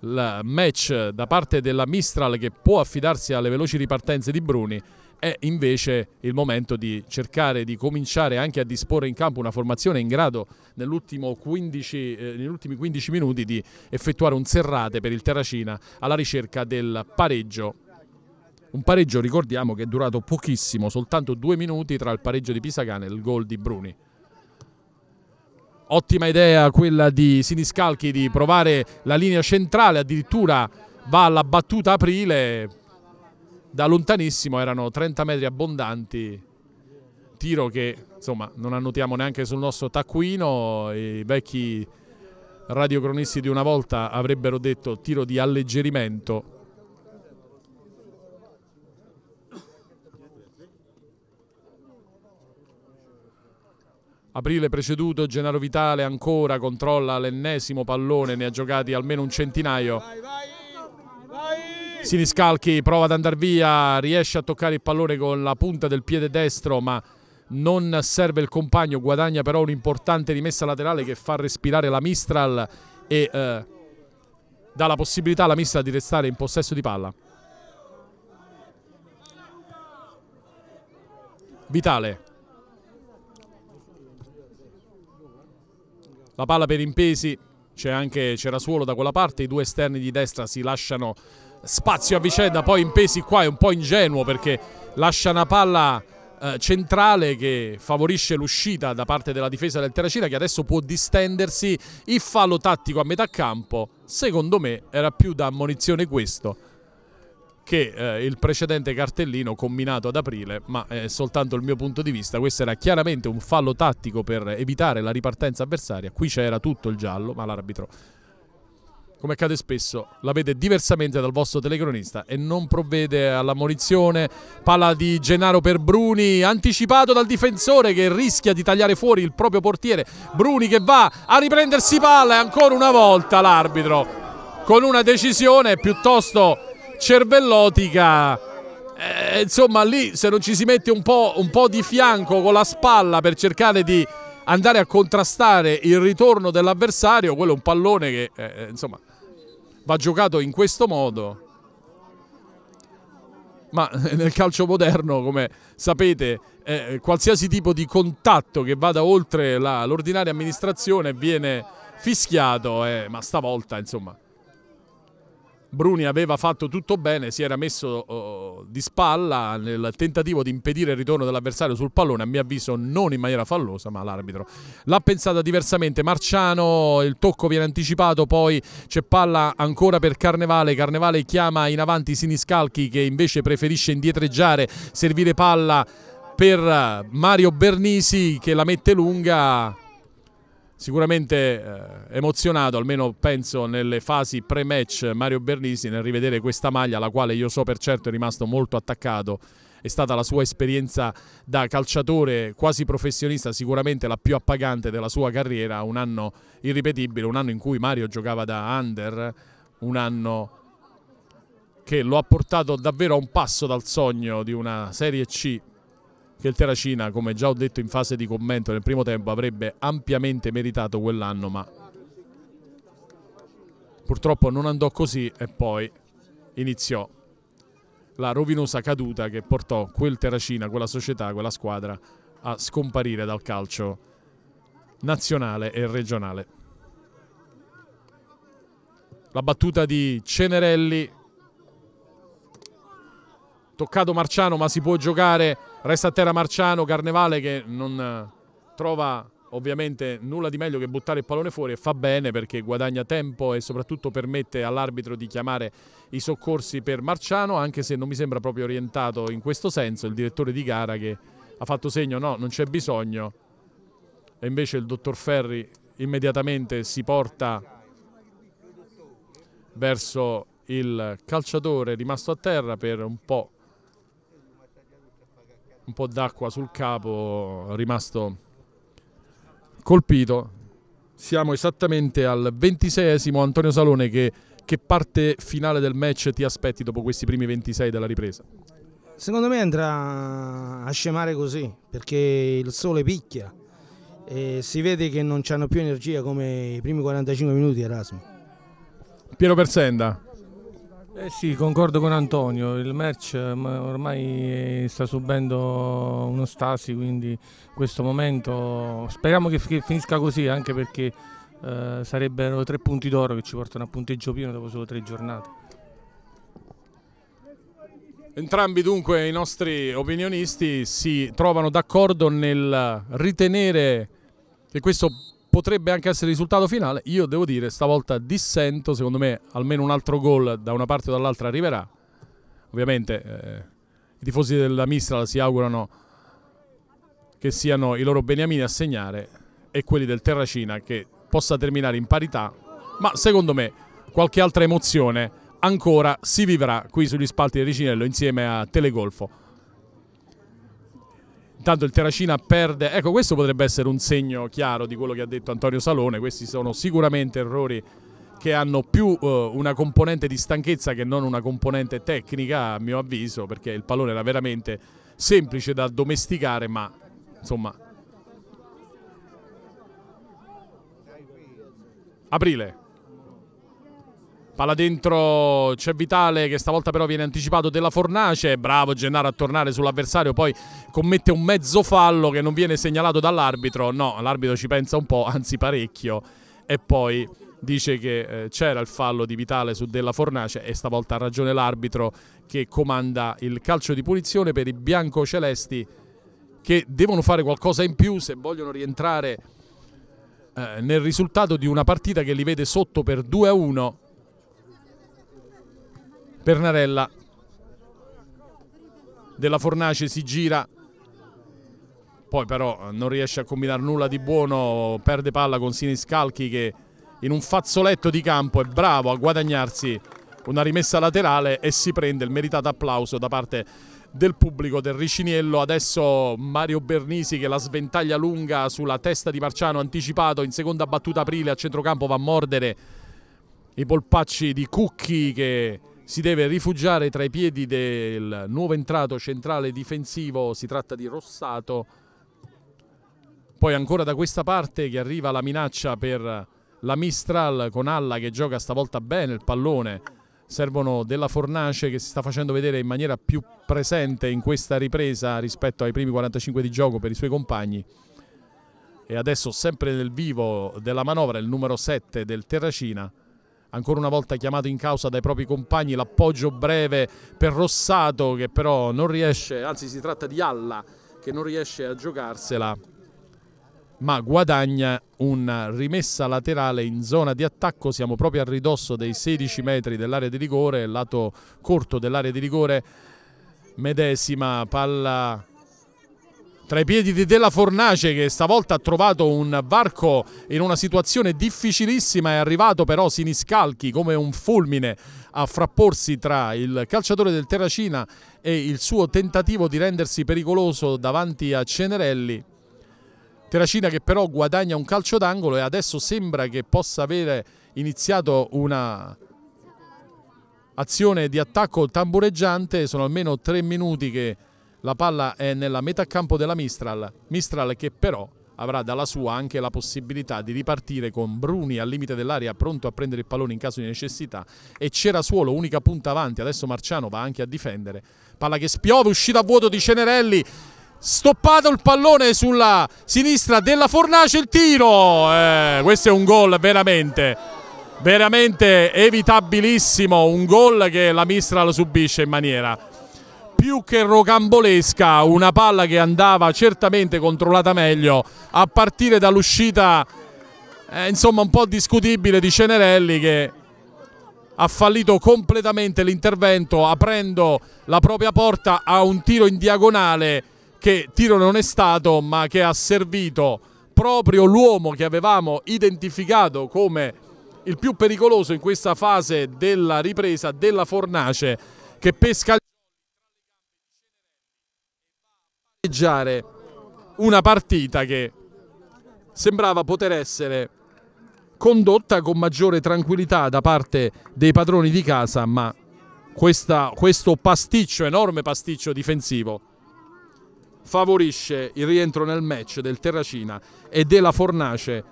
il match da parte della Mistral che può affidarsi alle veloci ripartenze di Bruni è invece il momento di cercare di cominciare anche a disporre in campo una formazione in grado 15, eh, negli ultimi 15 minuti di effettuare un serrate per il Terracina alla ricerca del pareggio un pareggio, ricordiamo, che è durato pochissimo, soltanto due minuti tra il pareggio di Pisagane e il gol di Bruni. Ottima idea quella di Siniscalchi di provare la linea centrale, addirittura va alla battuta aprile, da lontanissimo erano 30 metri abbondanti, tiro che insomma non annotiamo neanche sul nostro taccuino, i vecchi radiocronisti di una volta avrebbero detto tiro di alleggerimento Aprile preceduto, Gennaro Vitale ancora controlla l'ennesimo pallone, ne ha giocati almeno un centinaio. Siniscalchi prova ad andare via, riesce a toccare il pallone con la punta del piede destro, ma non serve il compagno, guadagna però un'importante rimessa laterale che fa respirare la Mistral e eh, dà la possibilità alla Mistral di restare in possesso di palla. Vitale la palla per Impesi, c'è anche Cerasuolo da quella parte, i due esterni di destra si lasciano spazio a vicenda, poi Impesi qua è un po' ingenuo perché lascia una palla eh, centrale che favorisce l'uscita da parte della difesa del Terracina che adesso può distendersi, il fallo tattico a metà campo, secondo me era più da ammonizione questo che eh, il precedente cartellino combinato ad aprile, ma è eh, soltanto il mio punto di vista, questo era chiaramente un fallo tattico per evitare la ripartenza avversaria, qui c'era tutto il giallo, ma l'arbitro, come accade spesso, la vede diversamente dal vostro telecronista e non provvede alla palla di Gennaro per Bruni, anticipato dal difensore che rischia di tagliare fuori il proprio portiere, Bruni che va a riprendersi palla e ancora una volta l'arbitro con una decisione piuttosto cervellotica. Eh, insomma, lì se non ci si mette un po', un po' di fianco con la spalla per cercare di andare a contrastare il ritorno dell'avversario, quello è un pallone che eh, eh insomma, va giocato in questo modo. Ma nel calcio moderno, come sapete, eh, qualsiasi tipo di contatto che vada oltre l'ordinaria amministrazione viene fischiato, eh, ma stavolta insomma Bruni aveva fatto tutto bene, si era messo oh, di spalla nel tentativo di impedire il ritorno dell'avversario sul pallone, a mio avviso non in maniera fallosa, ma l'arbitro l'ha pensata diversamente. Marciano, il tocco viene anticipato, poi c'è palla ancora per Carnevale, Carnevale chiama in avanti Siniscalchi che invece preferisce indietreggiare, servire palla per Mario Bernisi che la mette lunga sicuramente eh, emozionato, almeno penso nelle fasi pre-match Mario Bernisi nel rivedere questa maglia alla quale io so per certo è rimasto molto attaccato. È stata la sua esperienza da calciatore quasi professionista, sicuramente la più appagante della sua carriera, un anno irripetibile, un anno in cui Mario giocava da under, un anno che lo ha portato davvero a un passo dal sogno di una Serie C che il Terracina, come già ho detto in fase di commento nel primo tempo, avrebbe ampiamente meritato quell'anno, ma purtroppo non andò così e poi iniziò la rovinosa caduta che portò quel Terracina, quella società, quella squadra a scomparire dal calcio nazionale e regionale. La battuta di Cenerelli, toccato Marciano ma si può giocare Resta a terra Marciano, Carnevale che non eh, trova ovviamente nulla di meglio che buttare il pallone fuori e fa bene perché guadagna tempo e soprattutto permette all'arbitro di chiamare i soccorsi per Marciano anche se non mi sembra proprio orientato in questo senso il direttore di gara che ha fatto segno no non c'è bisogno e invece il dottor Ferri immediatamente si porta verso il calciatore rimasto a terra per un po' un po' d'acqua sul capo, rimasto colpito. Siamo esattamente al 26esimo Antonio Salone che, che parte finale del match ti aspetti dopo questi primi 26 della ripresa? Secondo me andrà a scemare così perché il sole picchia e si vede che non hanno più energia come i primi 45 minuti Erasmo. Piero Persenda, eh sì, concordo con Antonio, il match eh, ormai eh, sta subendo uno stasi, quindi questo momento speriamo che, finisca così, anche perché eh, sarebbero tre punti d'oro che ci portano a punteggio pieno dopo solo tre giornate. Entrambi dunque i nostri opinionisti si trovano d'accordo nel ritenere che questo potrebbe anche essere il risultato finale. Io devo dire, stavolta dissento, secondo me almeno un altro gol da una parte o dall'altra arriverà. Ovviamente eh, i tifosi della Mistral si augurano che siano i loro beniamini a segnare e quelli del Terracina che possa terminare in parità, ma secondo me qualche altra emozione ancora si vivrà qui sugli spalti del Ricinello insieme a Telegolfo. Intanto il Terracina perde, ecco questo potrebbe essere un segno chiaro di quello che ha detto Antonio Salone, questi sono sicuramente errori che hanno più eh, una componente di stanchezza che non una componente tecnica a mio avviso perché il pallone era veramente semplice da domesticare ma insomma aprile Palla dentro c'è Vitale che stavolta però viene anticipato della Fornace. Bravo Gennaro a tornare sull'avversario. Poi commette un mezzo fallo che non viene segnalato dall'arbitro. No, l'arbitro ci pensa un po', anzi parecchio. E poi dice che eh, c'era il fallo di Vitale su Della Fornace e stavolta ha ragione l'arbitro che comanda il calcio di punizione per i biancocelesti che devono fare qualcosa in più se vogliono rientrare eh, nel risultato di una partita che li vede sotto per 2 a 1 Pernarella della Fornace si gira poi però non riesce a combinare nulla di buono perde palla con Siniscalchi che in un fazzoletto di campo è bravo a guadagnarsi una rimessa laterale e si prende il meritato applauso da parte del pubblico del Riciniello. Adesso Mario Bernisi che la sventaglia lunga sulla testa di Marciano anticipato in seconda battuta aprile a centrocampo va a mordere i polpacci di Cucchi che si deve rifugiare tra i piedi del nuovo entrato centrale difensivo, si tratta di Rossato. Poi ancora da questa parte che arriva la minaccia per la Mistral con Alla che gioca stavolta bene il pallone. Servono della Fornace che si sta facendo vedere in maniera più presente in questa ripresa rispetto ai primi 45 di gioco per i suoi compagni. E adesso sempre nel vivo della manovra il numero 7 del Terracina ancora una volta chiamato in causa dai propri compagni, l'appoggio breve per Rossato che però non riesce, anzi si tratta di Alla che non riesce a giocarsela ma guadagna una rimessa laterale in zona di attacco, siamo proprio a ridosso dei 16 metri dell'area di rigore, lato corto dell'area di rigore medesima, palla tra i piedi di Della Fornace che stavolta ha trovato un varco in una situazione difficilissima è arrivato però Siniscalchi come un fulmine a frapporsi tra il calciatore del Terracina e il suo tentativo di rendersi pericoloso davanti a Cenerelli Terracina che però guadagna un calcio d'angolo e adesso sembra che possa avere iniziato una azione di attacco tambureggiante sono almeno tre minuti che la palla è nella metà campo della Mistral, Mistral che però avrà dalla sua anche la possibilità di ripartire con Bruni al limite dell'aria pronto a prendere il pallone in caso di necessità e c'era Suolo, unica punta avanti, adesso Marciano va anche a difendere, palla che spiove, uscita a vuoto di Cenerelli, stoppato il pallone sulla sinistra della Fornace, il tiro, eh, questo è un gol veramente, veramente evitabilissimo, un gol che la Mistral subisce in maniera più che rocambolesca, una palla che andava certamente controllata meglio a partire dall'uscita eh, insomma un po' discutibile di Cenerelli che ha fallito completamente l'intervento aprendo la propria porta a un tiro in diagonale che tiro non è stato ma che ha servito proprio l'uomo che avevamo identificato come il più pericoloso in questa fase della ripresa della Fornace che pesca pareggiare una partita che sembrava poter essere condotta con maggiore tranquillità da parte dei padroni di casa, ma questa, questo pasticcio, enorme pasticcio difensivo, favorisce il rientro nel match del Terracina e della Fornace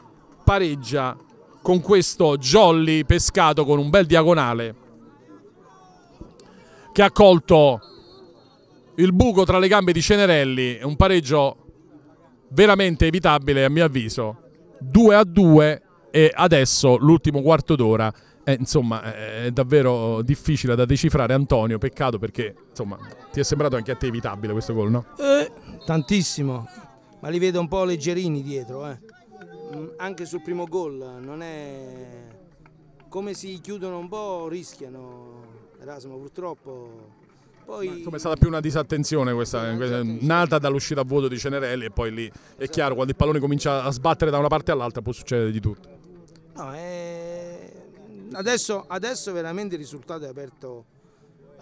pareggia con questo jolly pescato con un bel diagonale che ha colto il buco tra le gambe di Cenerelli, un pareggio veramente evitabile a mio avviso, 2 a 2 e adesso l'ultimo quarto d'ora eh, insomma, è davvero difficile da decifrare, Antonio. Peccato perché, insomma, ti è sembrato anche a te evitabile questo gol, no? Eh, tantissimo, ma li vedo un po' leggerini dietro, eh. Mm, anche sul primo gol, non è. Come si chiudono un po', rischiano. Erasmo, purtroppo poi... Insomma, è stata più una disattenzione questa, nata dall'uscita a vuoto di Cenerelli e poi lì è esatto. chiaro, quando il pallone comincia a sbattere da una parte all'altra può succedere di tutto. No, è... adesso, adesso, veramente il risultato è aperto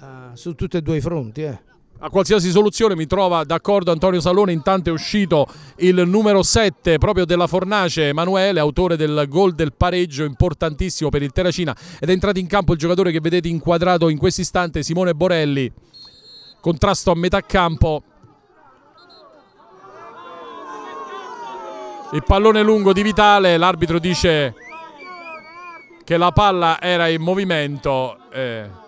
uh, su tutti e due i fronti. Eh a qualsiasi soluzione mi trova d'accordo Antonio Salone, intanto è uscito il numero 7 proprio della Fornace Emanuele, autore del gol del pareggio importantissimo per il Terracina ed è entrato in campo il giocatore che vedete inquadrato in questo istante Simone Borelli, contrasto a metà campo. Il pallone lungo di Vitale, l'arbitro dice che la palla era in movimento. Eh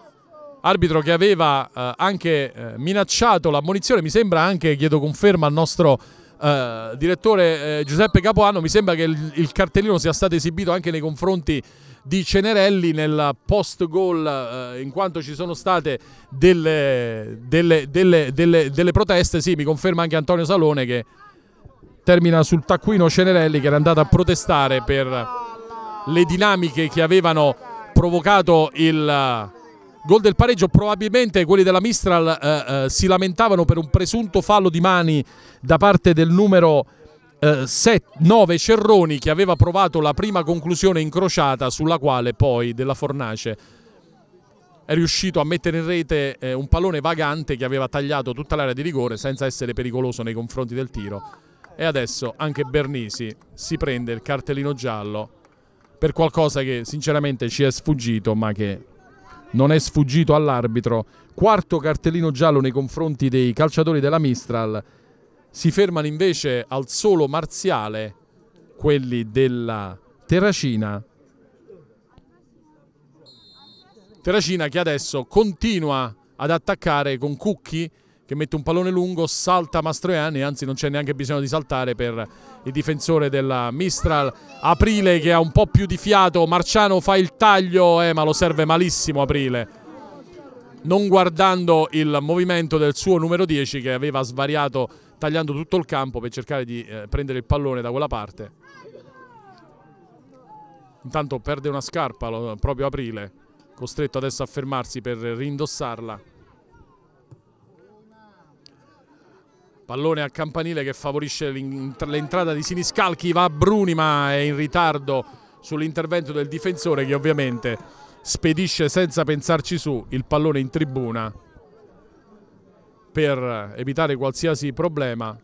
arbitro che aveva eh, anche eh, minacciato l'ammonizione, mi sembra anche, chiedo conferma al nostro eh, direttore eh, Giuseppe Capoanno, mi sembra che il, il, cartellino sia stato esibito anche nei confronti di Cenerelli nel post goal eh, in quanto ci sono state delle, delle, delle, delle, proteste, sì mi conferma anche Antonio Salone che termina sul taccuino Cenerelli che era andato a protestare per le dinamiche che avevano provocato il Gol del pareggio, probabilmente quelli della Mistral eh, eh, si lamentavano per un presunto fallo di mani da parte del numero 9 eh, Cerroni che aveva provato la prima conclusione incrociata sulla quale poi della Fornace è riuscito a mettere in rete eh, un pallone vagante che aveva tagliato tutta l'area di rigore senza essere pericoloso nei confronti del tiro. E adesso anche Bernisi si prende il cartellino giallo per qualcosa che sinceramente ci è sfuggito ma che non è sfuggito all'arbitro. Quarto cartellino giallo nei confronti dei calciatori della Mistral. Si fermano invece al solo marziale quelli della Terracina. Terracina che adesso continua ad attaccare con Cucchi che mette un pallone lungo, salta Mastroianni, anzi non c'è neanche bisogno di saltare per il difensore della Mistral, Aprile che ha un po' più di fiato, Marciano fa il taglio, eh, ma lo serve malissimo Aprile, non guardando il movimento del suo numero 10 che aveva svariato tagliando tutto il campo per cercare di eh, prendere il pallone da quella parte. Intanto perde una scarpa proprio Aprile, costretto adesso a fermarsi per rindossarla. Pallone al campanile che favorisce l'entrata di Siniscalchi, va Bruni ma è in ritardo sull'intervento del difensore che ovviamente spedisce senza pensarci su il pallone in tribuna per evitare qualsiasi problema.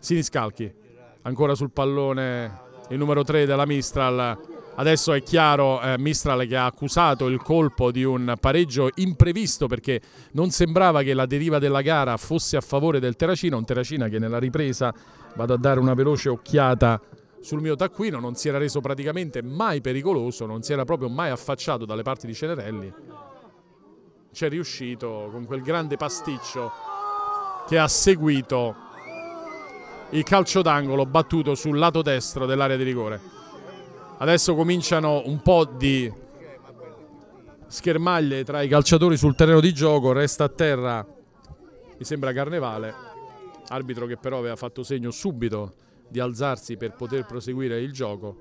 Siniscalchi ancora sul pallone il numero 3 della Mistral Adesso è chiaro eh, Mistral che ha accusato il colpo di un pareggio imprevisto perché non sembrava che la deriva della gara fosse a favore del Terracina, un Terracina che nella ripresa, vado a dare una veloce occhiata sul mio taccuino, non si era reso praticamente mai pericoloso, non si era proprio mai affacciato dalle parti di Cenerelli. C'è riuscito con quel grande pasticcio che ha seguito il calcio d'angolo battuto sul lato destro dell'area di rigore. Adesso cominciano un po' di schermaglie tra i calciatori sul terreno di gioco, resta a terra, mi sembra Carnevale, arbitro che però aveva fatto segno subito di alzarsi per poter proseguire il gioco.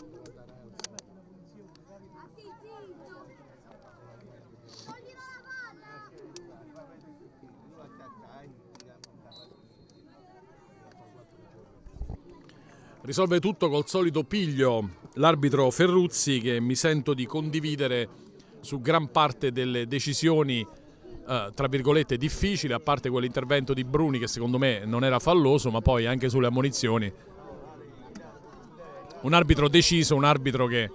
Risolve tutto col solito piglio l'arbitro Ferruzzi che mi sento di condividere su gran parte delle decisioni eh, tra virgolette difficili, a parte quell'intervento di Bruni che secondo me non era falloso, ma poi anche sulle ammonizioni. Un arbitro deciso, un arbitro che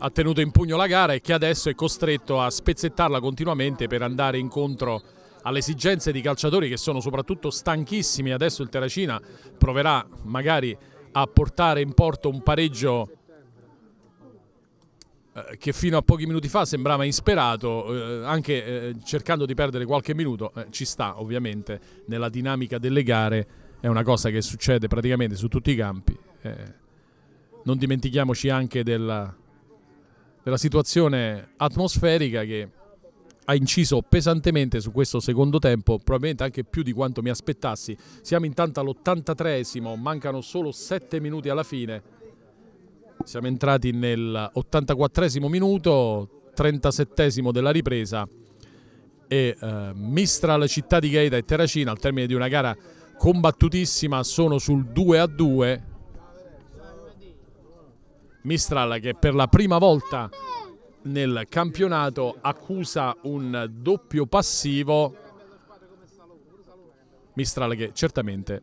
ha tenuto in pugno la gara e che adesso è costretto a spezzettarla continuamente per andare incontro alle esigenze di calciatori che sono soprattutto stanchissimi. Adesso il Terracina proverà magari a portare in porto un pareggio eh, che fino a pochi minuti fa sembrava insperato, eh, anche eh, cercando di perdere qualche minuto, eh, ci sta ovviamente nella dinamica delle gare, è una cosa che succede praticamente su tutti i campi. Eh. non dimentichiamoci anche della, della, situazione atmosferica che ha inciso pesantemente su questo secondo tempo, probabilmente anche più di quanto mi aspettassi. Siamo intanto all'83esimo, mancano solo 7 minuti alla fine siamo entrati nel 84 minuto, 37 della ripresa e eh, Mistral Città di Gaeta e Terracina al termine di una gara combattutissima sono sul 2 a 2 Mistral che per la prima volta nel campionato accusa un doppio passivo Mistral che certamente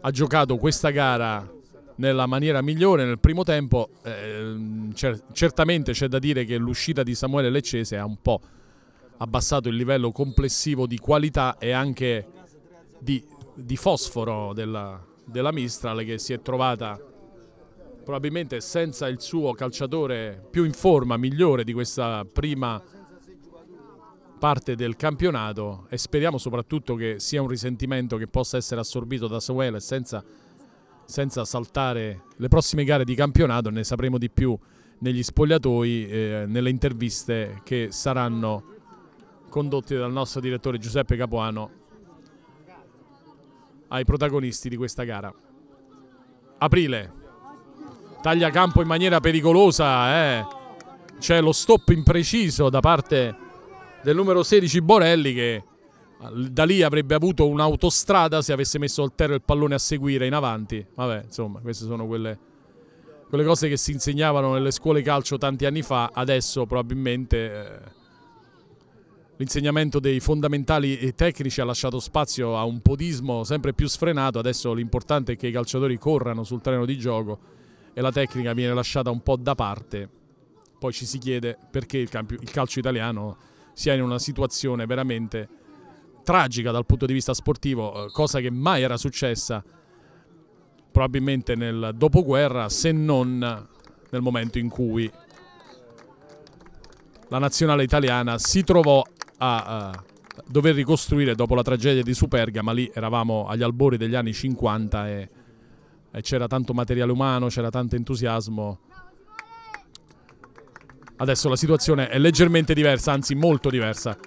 ha giocato questa gara nella maniera migliore nel primo tempo. Eh, cer certamente c'è da dire che l'uscita di Samuele Leccese ha un po' abbassato il livello complessivo di qualità e anche di, di fosforo della, della Mistral che si è trovata probabilmente senza il suo calciatore più in forma, migliore di questa prima parte del campionato e speriamo soprattutto che sia un risentimento che possa essere assorbito da Samuele senza senza saltare le prossime gare di campionato, ne sapremo di più negli spogliatoi, eh, nelle interviste che saranno condotte dal nostro direttore Giuseppe Capuano ai protagonisti di questa gara. Aprile, taglia campo in maniera pericolosa, eh. c'è lo stop impreciso da parte del numero 16 Borelli che da lì avrebbe avuto un'autostrada se avesse messo Oltero il pallone a seguire in avanti. Vabbè, insomma, queste sono quelle, quelle cose che si insegnavano nelle scuole calcio tanti anni fa. Adesso probabilmente eh, l'insegnamento dei fondamentali e tecnici ha lasciato spazio a un podismo sempre più sfrenato. Adesso l'importante è che i calciatori corrano sul terreno di gioco e la tecnica viene lasciata un po' da parte. Poi ci si chiede perché il, il calcio italiano sia in una situazione veramente tragica dal punto di vista sportivo, eh, cosa che mai era successa probabilmente nel dopoguerra se non nel momento in cui la nazionale italiana si trovò a, a eh, dover ricostruire dopo la tragedia di Superga, ma lì eravamo agli albori degli anni 50 e, e c'era tanto materiale umano, c'era tanto entusiasmo. Adesso la situazione è leggermente diversa, anzi molto diversa.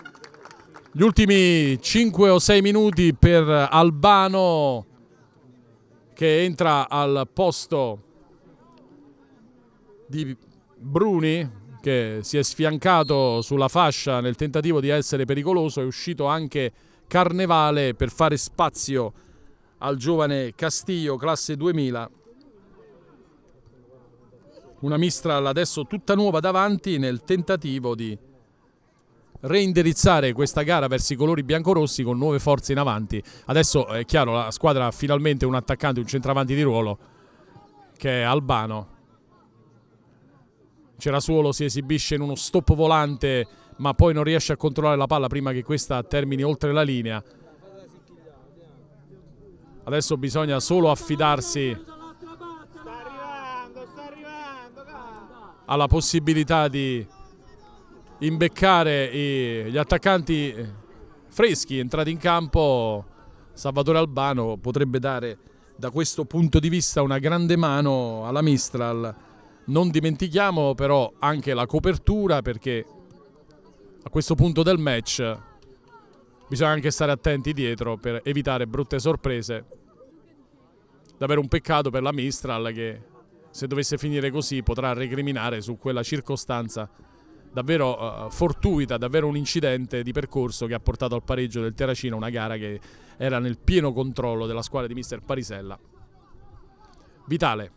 Gli ultimi 5 o 6 minuti per Albano che entra al posto di Bruni che si è sfiancato sulla fascia nel tentativo di essere pericoloso, è uscito anche Carnevale per fare spazio al giovane Castillo classe 2000. Una Mistral adesso tutta nuova davanti nel tentativo di reindirizzare questa gara verso i colori biancorossi con nuove forze in avanti. Adesso è chiaro, la squadra ha finalmente un attaccante, un centravanti di ruolo che è Albano. Cerasuolo si esibisce in uno stop volante ma poi non riesce a controllare la palla prima che questa termini oltre la linea. Adesso bisogna solo affidarsi alla possibilità di imbeccare gli attaccanti freschi entrati in campo Salvatore Albano potrebbe dare da questo punto di vista una grande mano alla Mistral non dimentichiamo però anche la copertura perché a questo punto del match bisogna anche stare attenti dietro per evitare brutte sorprese davvero un peccato per la Mistral che se dovesse finire così potrà recriminare su quella circostanza davvero eh, fortuita, davvero un incidente di percorso che ha portato al pareggio del Terracino, una gara che era nel pieno controllo della squadra di mister Parisella. Vitale.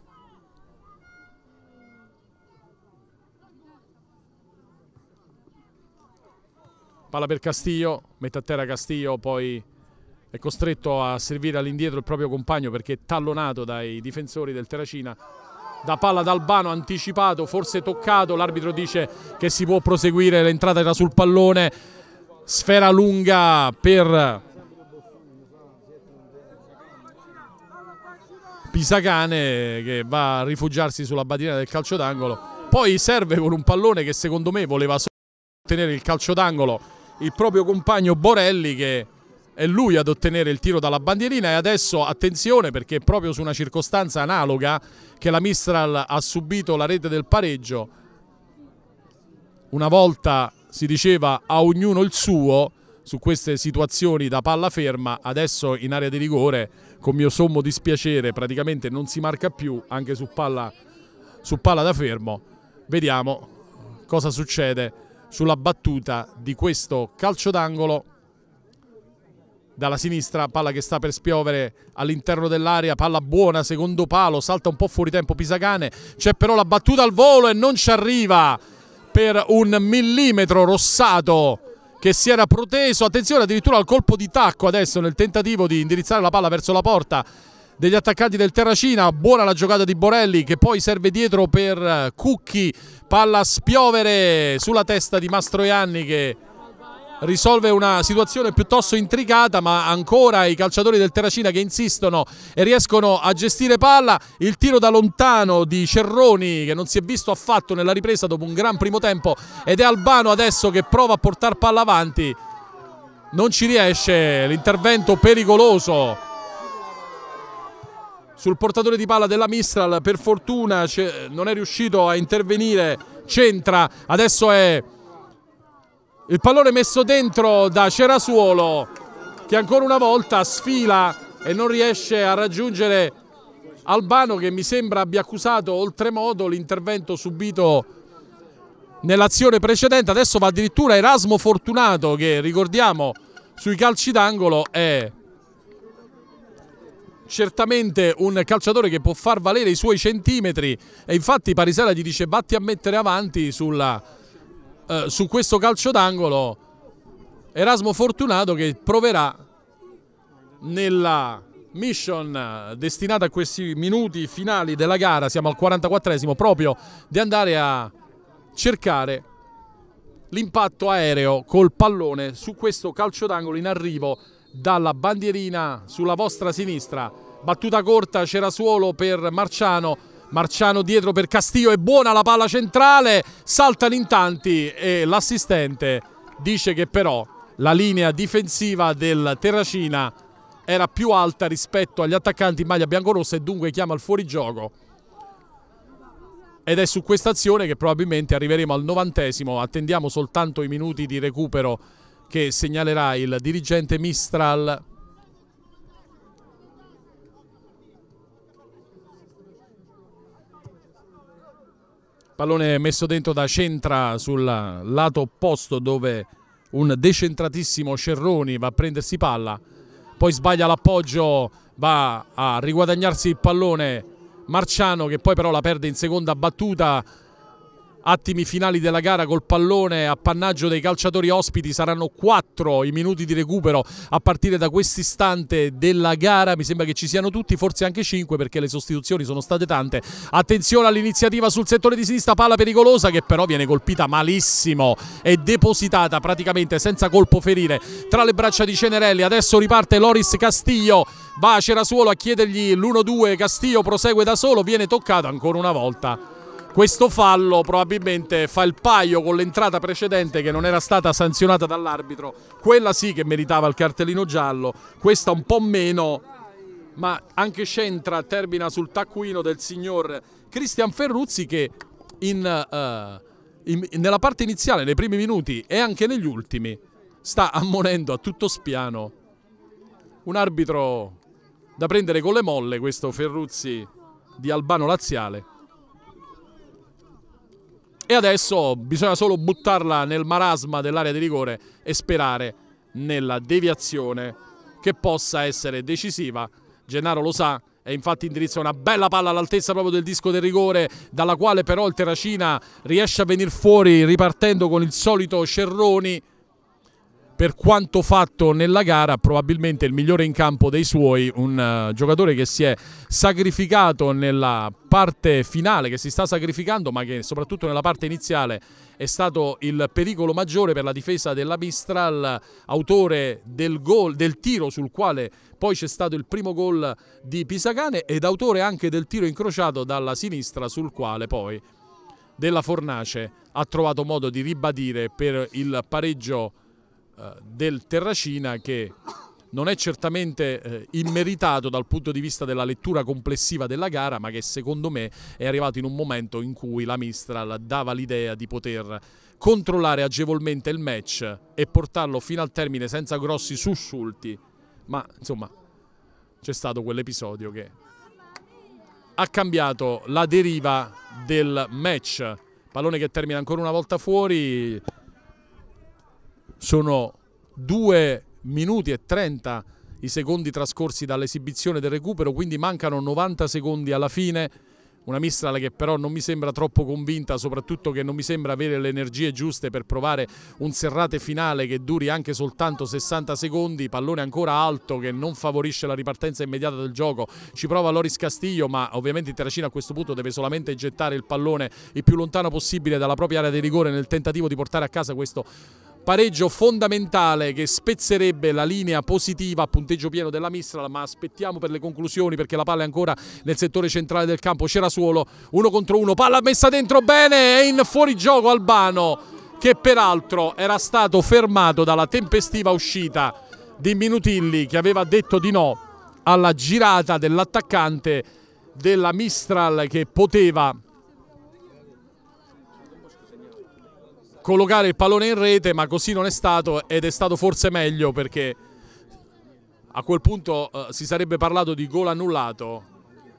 Palla per Castiglio, mette a terra Castiglio, poi è costretto a servire all'indietro il proprio compagno perché è tallonato dai difensori del Terracina da palla d'Albano anticipato, forse toccato, l'arbitro dice che si può proseguire, l'entrata era sul pallone, sfera lunga per Pisacane che va a rifugiarsi sulla badina del calcio d'angolo. Poi serve con un pallone che secondo me voleva solo ottenere il calcio d'angolo il proprio compagno Borelli che è lui ad ottenere il tiro dalla bandierina e adesso attenzione perché proprio su una circostanza analoga che la Mistral ha subito la rete del pareggio una volta si diceva a ognuno il suo su queste situazioni da palla ferma adesso in area di rigore con mio sommo dispiacere praticamente non si marca più anche su palla, su palla da fermo vediamo cosa succede sulla battuta di questo calcio d'angolo dalla sinistra, palla che sta per spiovere all'interno dell'area, palla buona, secondo palo, salta un po' fuori tempo Pisacane, c'è però la battuta al volo e non ci arriva per un millimetro Rossato che si era proteso, attenzione addirittura al colpo di tacco adesso nel tentativo di indirizzare la palla verso la porta degli attaccanti del Terracina, buona la giocata di Borelli che poi serve dietro per Cucchi, palla a spiovere sulla testa di Mastroianni che risolve una situazione piuttosto intricata ma ancora i calciatori del Terracina che insistono e riescono a gestire palla il tiro da lontano di Cerroni che non si è visto affatto nella ripresa dopo un gran primo tempo ed è Albano adesso che prova a portare palla avanti non ci riesce l'intervento pericoloso sul portatore di palla della Mistral per fortuna non è riuscito a intervenire centra adesso è il pallone messo dentro da Cerasuolo che ancora una volta sfila e non riesce a raggiungere Albano che mi sembra abbia accusato oltremodo l'intervento subito nell'azione precedente. Adesso va addirittura Erasmo Fortunato che ricordiamo sui calci d'angolo è certamente un calciatore che può far valere i suoi centimetri e infatti Parisella gli dice vatti a mettere avanti sulla eh, su questo calcio d'angolo Erasmo Fortunato che proverà nella mission destinata a questi minuti finali della gara, siamo al 44esimo, proprio di andare a cercare l'impatto aereo col pallone su questo calcio d'angolo in arrivo dalla bandierina sulla vostra sinistra. Battuta corta c'era suolo per Marciano, Marciano dietro per Castillo è buona la palla centrale, saltano in tanti e l'assistente dice che però la linea difensiva del Terracina era più alta rispetto agli attaccanti in maglia biancorossa e dunque chiama il fuorigioco. Ed è su questa azione che probabilmente arriveremo al novantesimo, attendiamo soltanto i minuti di recupero che segnalerà il dirigente Mistral Pallone messo dentro da Centra sul lato opposto dove un decentratissimo Cerroni va a prendersi palla. Poi sbaglia l'appoggio, va a riguadagnarsi il pallone Marciano che poi però la perde in seconda battuta attimi finali della gara col pallone appannaggio dei calciatori ospiti saranno 4 i minuti di recupero a partire da quest'istante della gara mi sembra che ci siano tutti forse anche 5 perché le sostituzioni sono state tante attenzione all'iniziativa sul settore di sinistra palla pericolosa che però viene colpita malissimo e depositata praticamente senza colpo ferire tra le braccia di Cenerelli adesso riparte Loris Castillo, va a Cerasuolo a chiedergli l'1-2 Castillo prosegue da solo viene toccato ancora una volta questo fallo probabilmente fa il paio con l'entrata precedente che non era stata sanzionata dall'arbitro. Quella sì che meritava il cartellino giallo, questa un po' meno, ma anche Centra termina sul taccuino del signor Cristian Ferruzzi che in, uh, in, nella parte iniziale, nei primi minuti e anche negli ultimi, sta ammonendo a tutto spiano un arbitro da prendere con le molle, questo Ferruzzi di Albano Laziale. E adesso bisogna solo buttarla nel marasma dell'area di rigore e sperare nella deviazione che possa essere decisiva. Gennaro lo sa, e infatti indirizza una bella palla all'altezza proprio del disco del rigore, dalla quale però il Terracina riesce a venire fuori ripartendo con il solito Cerroni per quanto fatto nella gara, probabilmente il migliore in campo dei suoi, un uh, giocatore che si è sacrificato nella parte finale, che si sta sacrificando, ma che soprattutto nella parte iniziale è stato il pericolo maggiore per la difesa della Mistral, autore del, goal, del tiro sul quale poi c'è stato il primo gol di Pisacane ed autore anche del tiro incrociato dalla sinistra sul quale poi della Fornace ha trovato modo di ribadire per il pareggio eh, del Terracina che non è certamente eh, immeritato dal punto di vista della lettura complessiva della gara, ma che secondo me è arrivato in un momento in cui la Mistral dava l'idea di poter controllare agevolmente il match e portarlo fino al termine senza grossi sussulti, ma insomma c'è stato quell'episodio che ha cambiato la deriva del match. Pallone che termina ancora una volta fuori, sono 2 minuti e 30 i secondi trascorsi dall'esibizione del recupero, quindi mancano 90 secondi alla fine. Una Mistral che però non mi sembra troppo convinta, soprattutto che non mi sembra avere le energie giuste per provare un serrate finale che duri anche soltanto 60 secondi. Pallone ancora alto che non favorisce la ripartenza immediata del gioco. Ci prova Loris Castiglio, ma ovviamente Terracina a questo punto deve solamente gettare il pallone il più lontano possibile dalla propria area di rigore nel tentativo di portare a casa questo pareggio fondamentale che spezzerebbe la linea positiva a punteggio pieno della Mistral ma aspettiamo per le conclusioni perché la palla è ancora nel settore centrale del campo c'era Suolo, uno contro uno palla messa dentro bene e in fuorigioco Albano che peraltro era stato fermato dalla tempestiva uscita di Minutilli che aveva detto di no alla girata dell'attaccante della Mistral che poteva collocare il pallone in rete, ma così non è stato ed è stato forse meglio perché a quel punto eh, si sarebbe parlato di gol annullato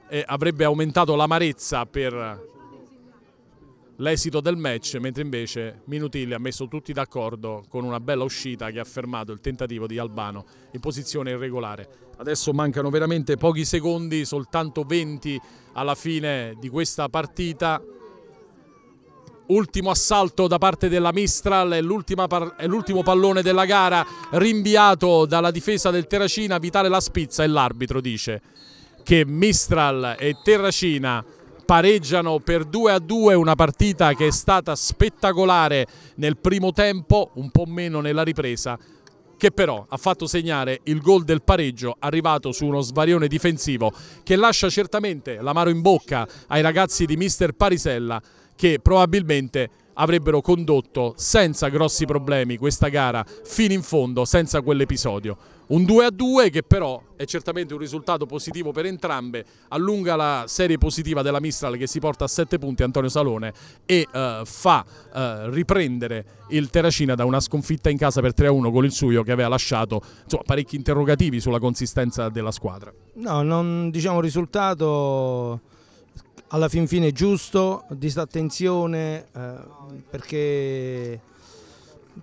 e avrebbe aumentato l'amarezza per l'esito del match, mentre invece Minutilli ha messo tutti d'accordo con una bella uscita che ha fermato il tentativo di Albano in posizione irregolare. Adesso mancano veramente pochi secondi, soltanto 20 alla fine di questa partita ultimo assalto da parte della Mistral è l'ultimo pallone della gara rinviato dalla difesa del Terracina Vitale la spizza e l'arbitro dice che Mistral e Terracina pareggiano per 2 a 2 una partita che è stata spettacolare nel primo tempo un po' meno nella ripresa che però ha fatto segnare il gol del pareggio arrivato su uno svarione difensivo che lascia certamente l'amaro in bocca ai ragazzi di mister Parisella che probabilmente avrebbero condotto senza grossi problemi questa gara fino in fondo, senza quell'episodio. Un 2 a 2 che però è certamente un risultato positivo per entrambe, allunga la serie positiva della Mistral che si porta a 7 punti Antonio Salone e eh, fa eh, riprendere il Terracina da una sconfitta in casa per 3 a 1 con il Suio che aveva lasciato insomma, parecchi interrogativi sulla consistenza della squadra. No, non diciamo risultato alla fin fine giusto, disattenzione eh, perché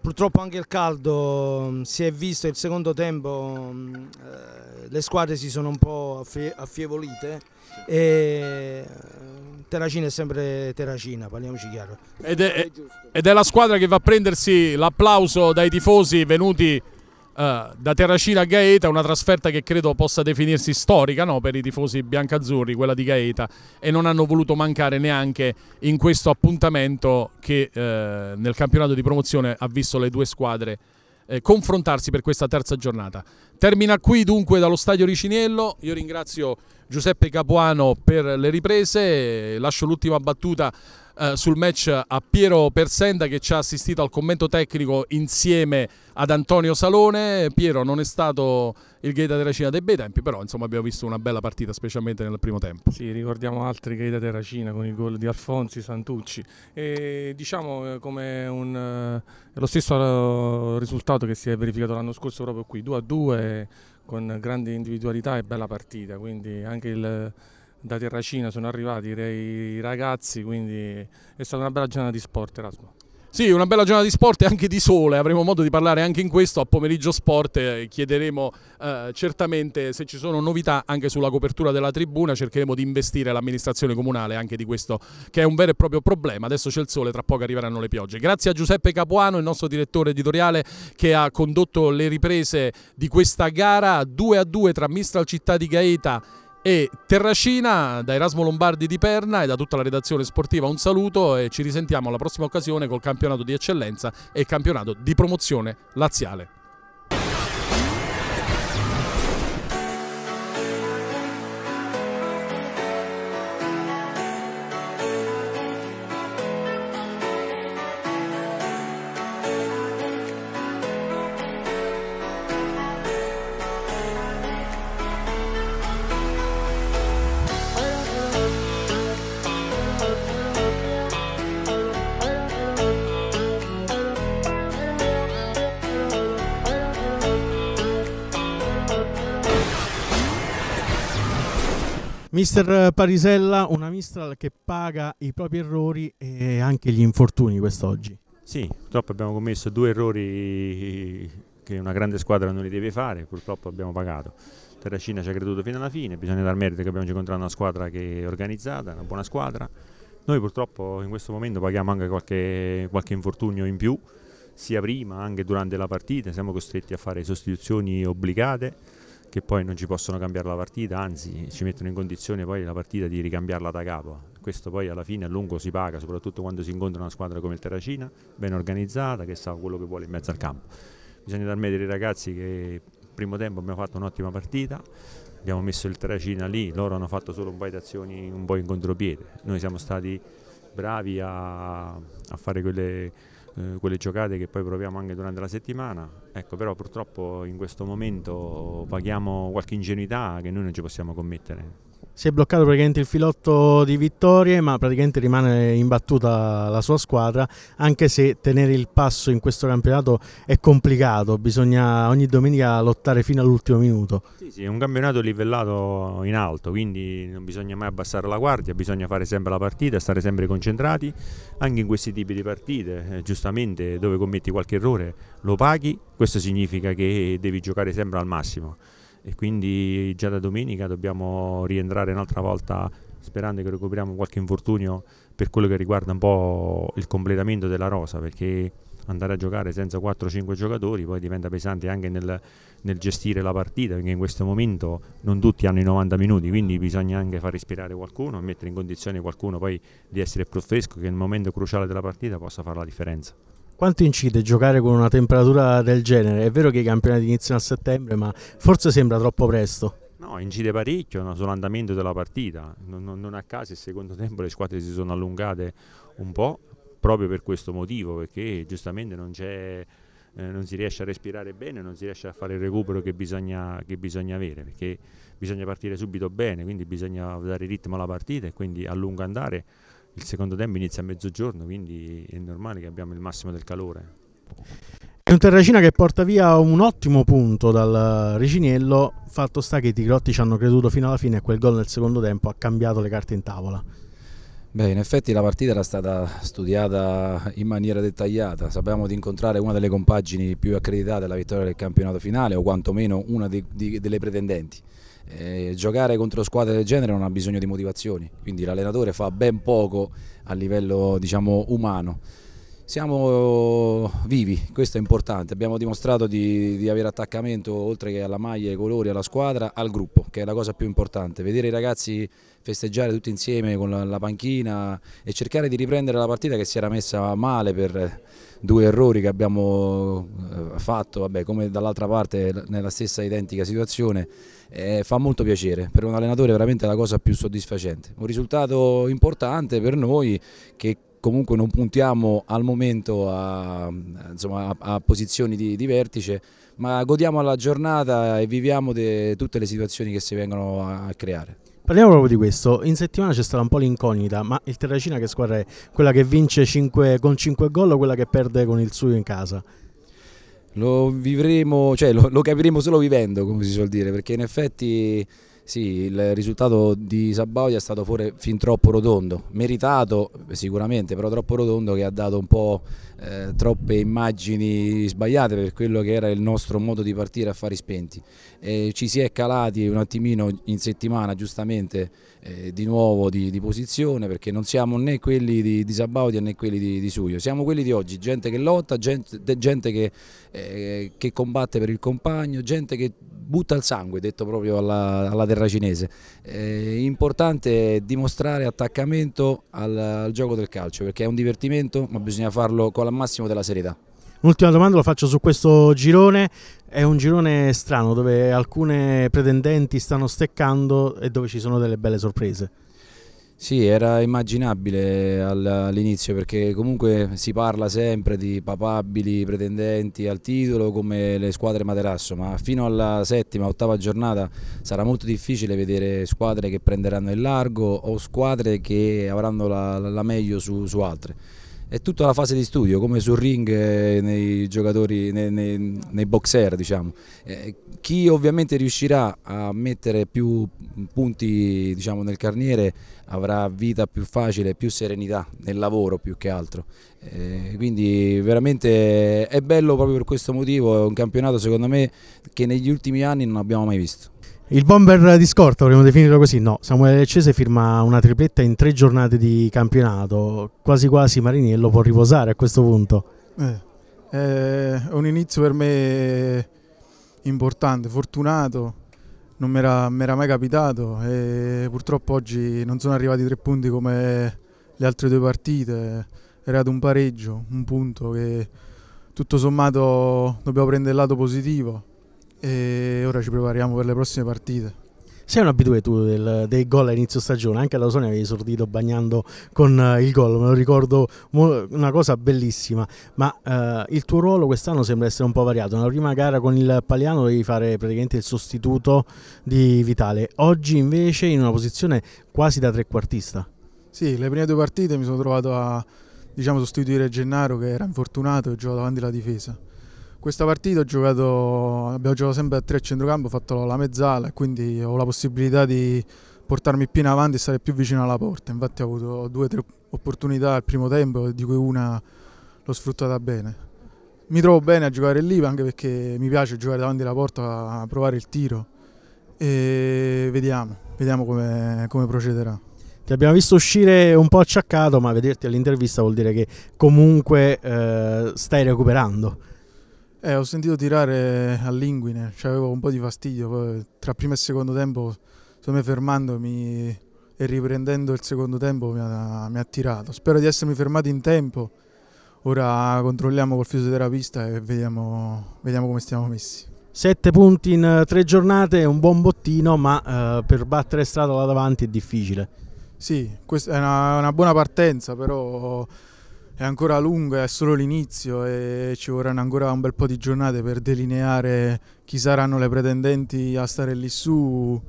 purtroppo anche il caldo mm, si è visto il secondo tempo mm, eh, le squadre si sono un po' affievolite e eh, Terracina è sempre Terracina, parliamoci chiaro. Ed è, ed è la squadra che va a prendersi l'applauso dai tifosi venuti eh, da Terracina a Gaeta, una trasferta che credo possa definirsi storica no? per i tifosi biancazzurri, quella di Gaeta, e non hanno voluto mancare neanche in questo appuntamento che uh, nel campionato di promozione ha visto le due squadre uh, confrontarsi per questa terza giornata. Termina qui dunque dallo stadio Riciniello, io ringrazio Giuseppe Capuano per le riprese, lascio l'ultima battuta eh, sul match a Piero Persenda che ci ha assistito al commento tecnico insieme ad Antonio Salone. Piero non è stato il Gaeta Terracina dei bei tempi, però insomma abbiamo visto una bella partita, specialmente nel primo tempo. Sì, ricordiamo altri Gaeta Terracina con il gol di Alfonsi Santucci. E, diciamo eh, come un, eh, lo stesso risultato che si è verificato l'anno scorso proprio qui, 2 a 2 con grande individualità e bella partita, quindi anche il da Terracina sono arrivati i ragazzi, quindi è stata una bella giornata di sport Erasmo. Sì, una bella giornata di sport e anche di sole, avremo modo di parlare anche in questo a pomeriggio sport, eh, chiederemo eh, certamente se ci sono novità anche sulla copertura della tribuna, cercheremo di investire l'amministrazione comunale anche di questo che è un vero e proprio problema, adesso c'è il sole, tra poco arriveranno le piogge. Grazie a Giuseppe Capuano, il nostro direttore editoriale che ha condotto le riprese di questa gara 2 a 2 tra Mistral Città di Gaeta e e Terracina, da Erasmo Lombardi di Perna e da tutta la redazione sportiva un saluto e ci risentiamo alla prossima occasione col campionato di eccellenza e campionato di promozione laziale. Mister Parisella, una Mistral che paga i propri errori e anche gli infortuni quest'oggi. Sì, purtroppo abbiamo commesso due errori che una grande squadra non li deve fare, purtroppo abbiamo pagato. Terracina ci ha creduto fino alla fine, bisogna dar merito che abbiamo incontrato una squadra che è organizzata, una buona squadra. Noi purtroppo in questo momento paghiamo anche qualche, qualche infortunio in più, sia prima, anche durante la partita, siamo costretti a fare sostituzioni obbligate che poi non ci possono cambiare la partita, anzi ci mettono in condizione poi la partita di ricambiarla da capo. Questo poi alla fine a lungo si paga, soprattutto quando si incontra una squadra come il Terracina, ben organizzata, che sa quello che vuole in mezzo al campo. Bisogna dar merito ai ragazzi che primo tempo abbiamo fatto un'ottima partita, abbiamo messo il Terracina lì, loro hanno fatto solo un paio di azioni un po' in contropiede, noi siamo stati bravi a, a fare quelle eh, quelle giocate che poi proviamo anche durante la settimana, ecco, però purtroppo in questo momento paghiamo qualche ingenuità che noi non ci possiamo commettere. Si è bloccato praticamente il filotto di vittorie, ma praticamente rimane imbattuta la sua squadra, anche se tenere il passo in questo campionato è complicato, bisogna ogni domenica lottare fino all'ultimo minuto. Sì, sì, è un campionato livellato in alto, quindi non bisogna mai abbassare la guardia, bisogna fare sempre la partita, stare sempre concentrati, anche in questi tipi di partite, eh, giustamente dove commetti qualche errore lo paghi, questo significa che devi giocare sempre al massimo e quindi già da domenica dobbiamo rientrare un'altra volta sperando che recuperiamo qualche infortunio per quello che riguarda un po' il completamento della rosa perché andare a giocare senza 4-5 giocatori poi diventa pesante anche nel, nel, gestire la partita perché in questo momento non tutti hanno i 90 minuti quindi bisogna anche far respirare qualcuno mettere in condizione qualcuno poi di essere più fresco che nel momento cruciale della partita possa fare la differenza quanto incide giocare con una temperatura del genere? È vero che i campionati iniziano a settembre, ma forse sembra troppo presto. No, incide parecchio sull'andamento della partita. Non, non, non a caso il secondo tempo le squadre si sono allungate un po' proprio per questo motivo, perché giustamente non c'è eh, non si riesce a respirare bene, non si riesce a fare il recupero che bisogna, che bisogna, avere, perché bisogna partire subito bene, quindi bisogna dare ritmo alla partita e quindi a lungo andare il secondo tempo inizia a mezzogiorno, quindi è normale che abbiamo il massimo del calore. È un Terracina che porta via un ottimo punto dal Riciniello, fatto sta che i Tigrotti ci hanno creduto fino alla fine e quel gol nel secondo tempo ha cambiato le carte in tavola. Beh, in effetti la partita era stata studiata in maniera dettagliata, sapevamo di incontrare una delle compagini più accreditate alla vittoria del campionato finale o quantomeno una di, di, delle pretendenti eh, giocare contro squadre del genere non ha bisogno di motivazioni, quindi l'allenatore fa ben poco a livello diciamo, umano. Siamo vivi, questo è importante, abbiamo dimostrato di, di avere attaccamento oltre che alla maglia, ai colori, alla squadra, al gruppo, che è la cosa più importante, vedere i ragazzi festeggiare tutti insieme con la, la panchina e cercare di riprendere la partita che si era messa male per due errori che abbiamo eh, fatto, vabbè, come dall'altra parte nella stessa identica situazione eh, fa molto piacere, per un allenatore è veramente la cosa più soddisfacente. Un risultato importante per noi che comunque non puntiamo al momento a, insomma, a, a posizioni di, di, vertice, ma godiamo alla giornata e viviamo de, tutte le situazioni che si vengono a, a creare. Parliamo proprio di questo, in settimana c'è stata un po' l'incognita, ma il Terracina che squadra è? Quella che vince 5, con 5 gol o quella che perde con il suo in casa? lo vivremo, cioè lo, lo, capiremo solo vivendo, come si suol dire, perché in effetti sì, il risultato di Sabaudia è stato fuori fin troppo rotondo, meritato sicuramente, però troppo rotondo che ha dato un po' Eh, troppe immagini sbagliate per quello che era il nostro modo di partire a fari spenti. Eh, ci si è calati un attimino in settimana giustamente eh, di nuovo di, di, posizione perché non siamo né quelli di, di Sabaudia né quelli di, di, Suio, siamo quelli di oggi, gente che lotta, gente, gente che, eh, che combatte per il compagno, gente che butta il sangue, detto proprio alla, alla cinese. Eh, importante è dimostrare attaccamento al, al, gioco del calcio, perché è un divertimento, ma bisogna farlo con la al massimo della serietà. Un'ultima domanda la faccio su questo girone, è un girone strano dove alcune pretendenti stanno steccando e dove ci sono delle belle sorprese. Sì, era immaginabile all'inizio perché comunque si parla sempre di papabili pretendenti al titolo come le squadre materasso, ma fino alla settima, ottava giornata sarà molto difficile vedere squadre che prenderanno il largo o squadre che avranno la, la meglio su, su altre è tutta la fase di studio, come sul ring eh, nei giocatori, nei, nei, nei boxer diciamo. Eh, chi ovviamente riuscirà a mettere più punti diciamo, nel carniere avrà vita più facile, più serenità nel lavoro più che altro. Eh, quindi veramente è bello proprio per questo motivo, è un campionato secondo me che negli ultimi anni non abbiamo mai visto. Il bomber di scorta, vorremmo definirlo così, no, Samuele Leccese firma una tripletta in tre giornate di campionato, quasi quasi Marinello può riposare a questo punto. Eh, eh è un inizio per me importante, fortunato, non mi era mai capitato e purtroppo oggi non sono arrivati tre punti come le altre due partite, era ad un pareggio, un punto che tutto sommato dobbiamo prendere il lato positivo e ora ci prepariamo per le prossime partite. Sei un abitué tu del, dei gol a inizio stagione, anche alla Sonia avevi esordito bagnando con eh, il gol, me lo ricordo una cosa bellissima, ma eh, il tuo ruolo quest'anno sembra essere un po' variato, nella prima gara con il Paliano devi fare praticamente il sostituto di Vitale, oggi invece in una posizione quasi da trequartista. Sì, le prime due partite mi sono trovato a diciamo, sostituire Gennaro che era infortunato e giocava davanti alla difesa questa partita giocato, abbiamo giocato sempre a tre centrocampo, ho fatto la mezzala e quindi ho la possibilità di portarmi più in avanti e stare più vicino alla porta. Infatti ho avuto due o tre opportunità al primo tempo, di cui una l'ho sfruttata bene. Mi trovo bene a giocare lì anche perché mi piace giocare davanti alla porta, a provare il tiro e vediamo, vediamo come, come procederà. Ti abbiamo visto uscire un po' acciaccato, ma vederti all'intervista vuol dire che comunque eh, stai recuperando. Eh, ho sentito tirare a linguine, cioè avevo un po' di fastidio, poi tra primo e secondo tempo, secondo fermandomi e riprendendo il secondo tempo mi ha, mi ha tirato. Spero di essermi fermato in tempo, ora controlliamo col fisioterapista e vediamo, vediamo come stiamo messi. Sette punti in eh, tre giornate, un buon bottino, ma eh, per battere strada là davanti è difficile. Sì, questa è una, una buona partenza, però è ancora lunga, è solo l'inizio e ci vorranno ancora un bel po' di giornate per delineare chi saranno le pretendenti a stare lì su,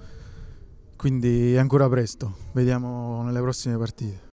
quindi è ancora presto, vediamo nelle prossime partite.